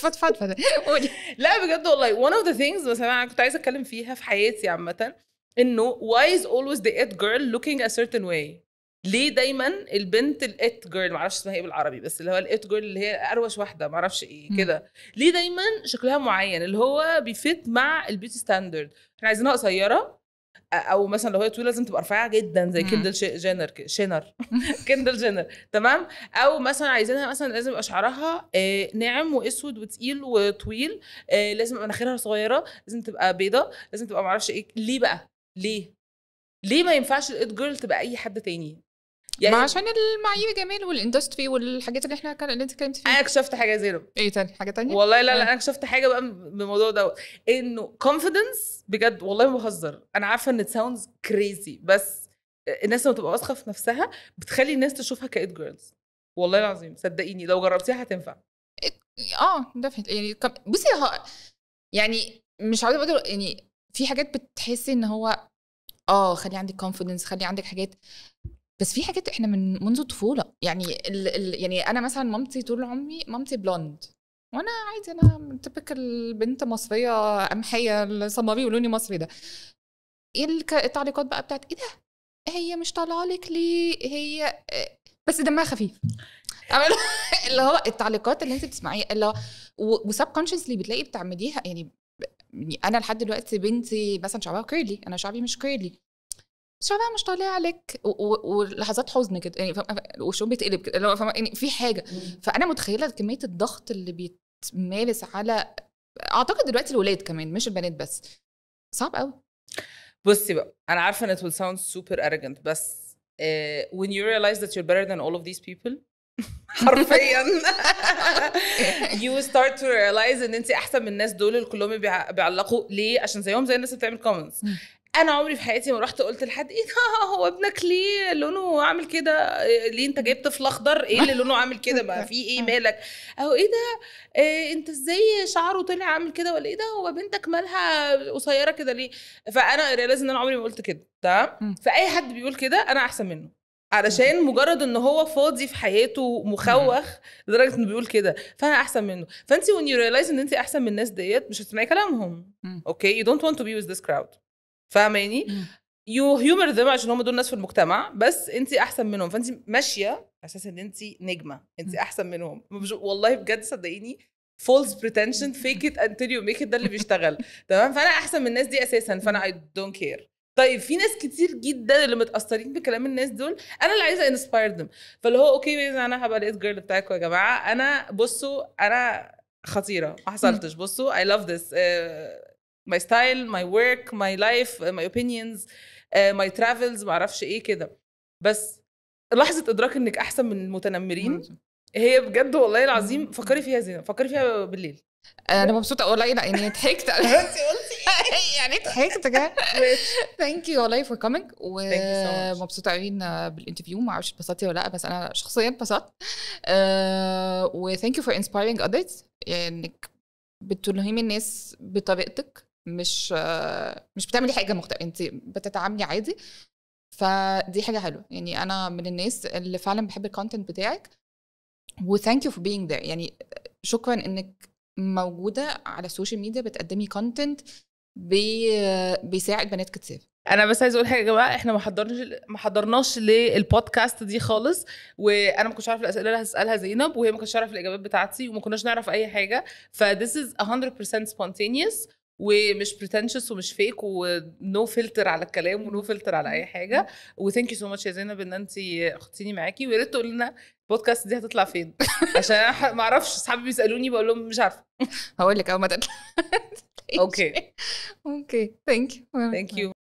فضفض لا بجد والله وان اوف ذا ثينجز مثلا انا كنت عايزه اتكلم فيها في حياتي عامه انه واي از اولويز ذا ات جيرل لوكينج ا سيرتن واي ليه دايما البنت الات جيرل معرفش اسمها ايه بالعربي بس اللي هو الات جيرل اللي هي اروش واحده معرفش ايه كده ليه دايما شكلها معين اللي هو بيفيت مع البيوتي ستاندرد احنا عايزينها قصيره او مثلا لو هي طويله لازم تبقى رفيعه جدا زي كندل جينر شينر كندل جينر تمام او مثلا عايزينها مثلا لازم يبقى شعرها آه، ناعم واسود وتقيل وطويل آه، لازم يبقى مناخيرها صغيره لازم تبقى بيضه لازم تبقى معرفش ايه ليه بقى ليه ليه ما ينفعش الايد جيرل تبقى اي حد تاني يعني ما عشان المعايير جمال والاندستري والحاجات اللي احنا كان اللي انت اتكلمت فيها انا اكتشفت حاجه زيرو ايه تاني حاجه تانية والله لا لا انا اكتشفت حاجه بقى بالموضوع ده انه كونفيدنس بجد والله ما بهزر انا عارفه ان ساوندز كريزي بس الناس لما تبقى واثقه في نفسها بتخلي الناس تشوفها كايت جيرلز والله العظيم صدقيني لو جربتيها هتنفع اه دفعت يعني بصي يعني مش عارفه اقول يعني في حاجات بتحسي ان هو اه خلي عندك كونفيدنس خلي عندك حاجات بس في حاجات احنا من منذ الطفوله يعني ال ال يعني انا مثلا مامتي طول عمري مامتي بلوند وانا عادي انا تبكل بنت مصريه قمحيه السمري ولوني مصري ده ايه التعليقات بقى بتاعت ايه ده هي مش طالعه لك ليه هي بس دمها خفيف اللي هو التعليقات اللي انت بتسمعيها اللي هو وسب كونشسلي بتلاقي بتعمليها يعني, يعني انا لحد دلوقتي بنتي مثلا شعرها كيرلي انا شعري مش كيرلي شباب مش طالع عليك ولحظات حزن كده يعني وشو بيتقلب كده يعني في حاجه فانا متخيله كميه الضغط اللي بيتمارس على اعتقد دلوقتي الولاد كمان مش البنات بس صعب قوي بصي بقى انا عارفه ان it will sound super arrogant بس uh, when you realize that you're better than all of these people حرفيا you start to realize ان انت احسن من الناس دول اللي كلهم بيعلقوا ليه عشان زيهم زي الناس اللي بتعمل كومنتس انا عمري في حياتي ما رحت قلت لحد ايه ده هو ابنك ليه لونه عامل كده ليه انت جايب طفل اخضر ايه اللي لونه عامل كده ما في ايه مالك او ايه ده إيه انت ازاي شعره طلع عامل كده ولا ايه ده هو بنتك مالها قصيره كده ليه فانا لازم ان انا عمري ما قلت كده تمام فاي حد بيقول كده انا احسن منه علشان مجرد ان هو فاضي في حياته مخوخ لدرجه انه بيقول كده فانا احسن منه فانت وين يو ريلايز ان انت احسن من الناس ديت مش هتسمعي كلامهم اوكي يو دونت don't تو بي be ذس كراود فاهماني يو هيومر ذم عشان هم دول ناس في المجتمع بس انت احسن منهم فانت ماشيه على اساس ان انت نجمه انت احسن منهم والله بجد صدقيني فولس بريتنشن فيك ات انتل يو ميك ده اللي بيشتغل تمام فانا احسن من الناس دي اساسا فانا اي دونت كير طيب في ناس كتير جدا اللي متاثرين بكلام الناس دول انا اللي عايزه انسباير ذم فاللي هو اوكي انا هبقى الايت جيرل بتاعكم يا جماعه انا بصوا انا خطيره ما حصلتش بصوا اي لاف ذس ماي ستايل ماي ورك ماي لايف ماي اوبينيونز ماي ترافلز ما اعرفش ايه كده بس لحظه ادراك انك احسن من المتنمرين هي بجد والله العظيم فكري فيها زينب فكري فيها بالليل انا مبسوطه اقول لا يعني ضحكت قلتي إيه؟ يعني ضحكت كده ثانك يو والله فور كومينج ومبسوطه قوي آه، بالانترفيو ما اعرفش اتبسطتي ولا لا بس انا شخصيا اتبسطت وثانك يو فور انسبايرنج اذرز انك بتلهمي الناس بطريقتك مش مش بتعملي حاجه مختلفه انت بتتعاملي عادي فدي حاجه حلوه يعني انا من الناس اللي فعلا بحب الكونتنت بتاعك وثانك يو فور بينج ذير يعني شكرا انك موجوده على السوشيال ميديا بتقدمي كونتنت بي بيساعد بنات كتير انا بس عايزه اقول حاجه يا جماعه احنا ما حضرناش ما حضرناش للبودكاست دي خالص وانا ما كنتش عارف الاسئله اللي هسالها زينب وهي ما كانتش عارف الاجابات بتاعتي وما كناش نعرف اي حاجه ف this is 100% spontaneous ومش بريتنشس ومش فيك ونو فلتر على الكلام ونو فلتر على اي حاجه وثانك يو سو ماتش يا زينب ان انت اخدتيني معاكي ويا ريت تقول لنا البودكاست دي هتطلع فين عشان انا ما اعرفش اصحابي بيسالوني بقول لهم مش عارفه هقول لك اول ما تطلع اوكي اوكي ثانك يو ثانك يو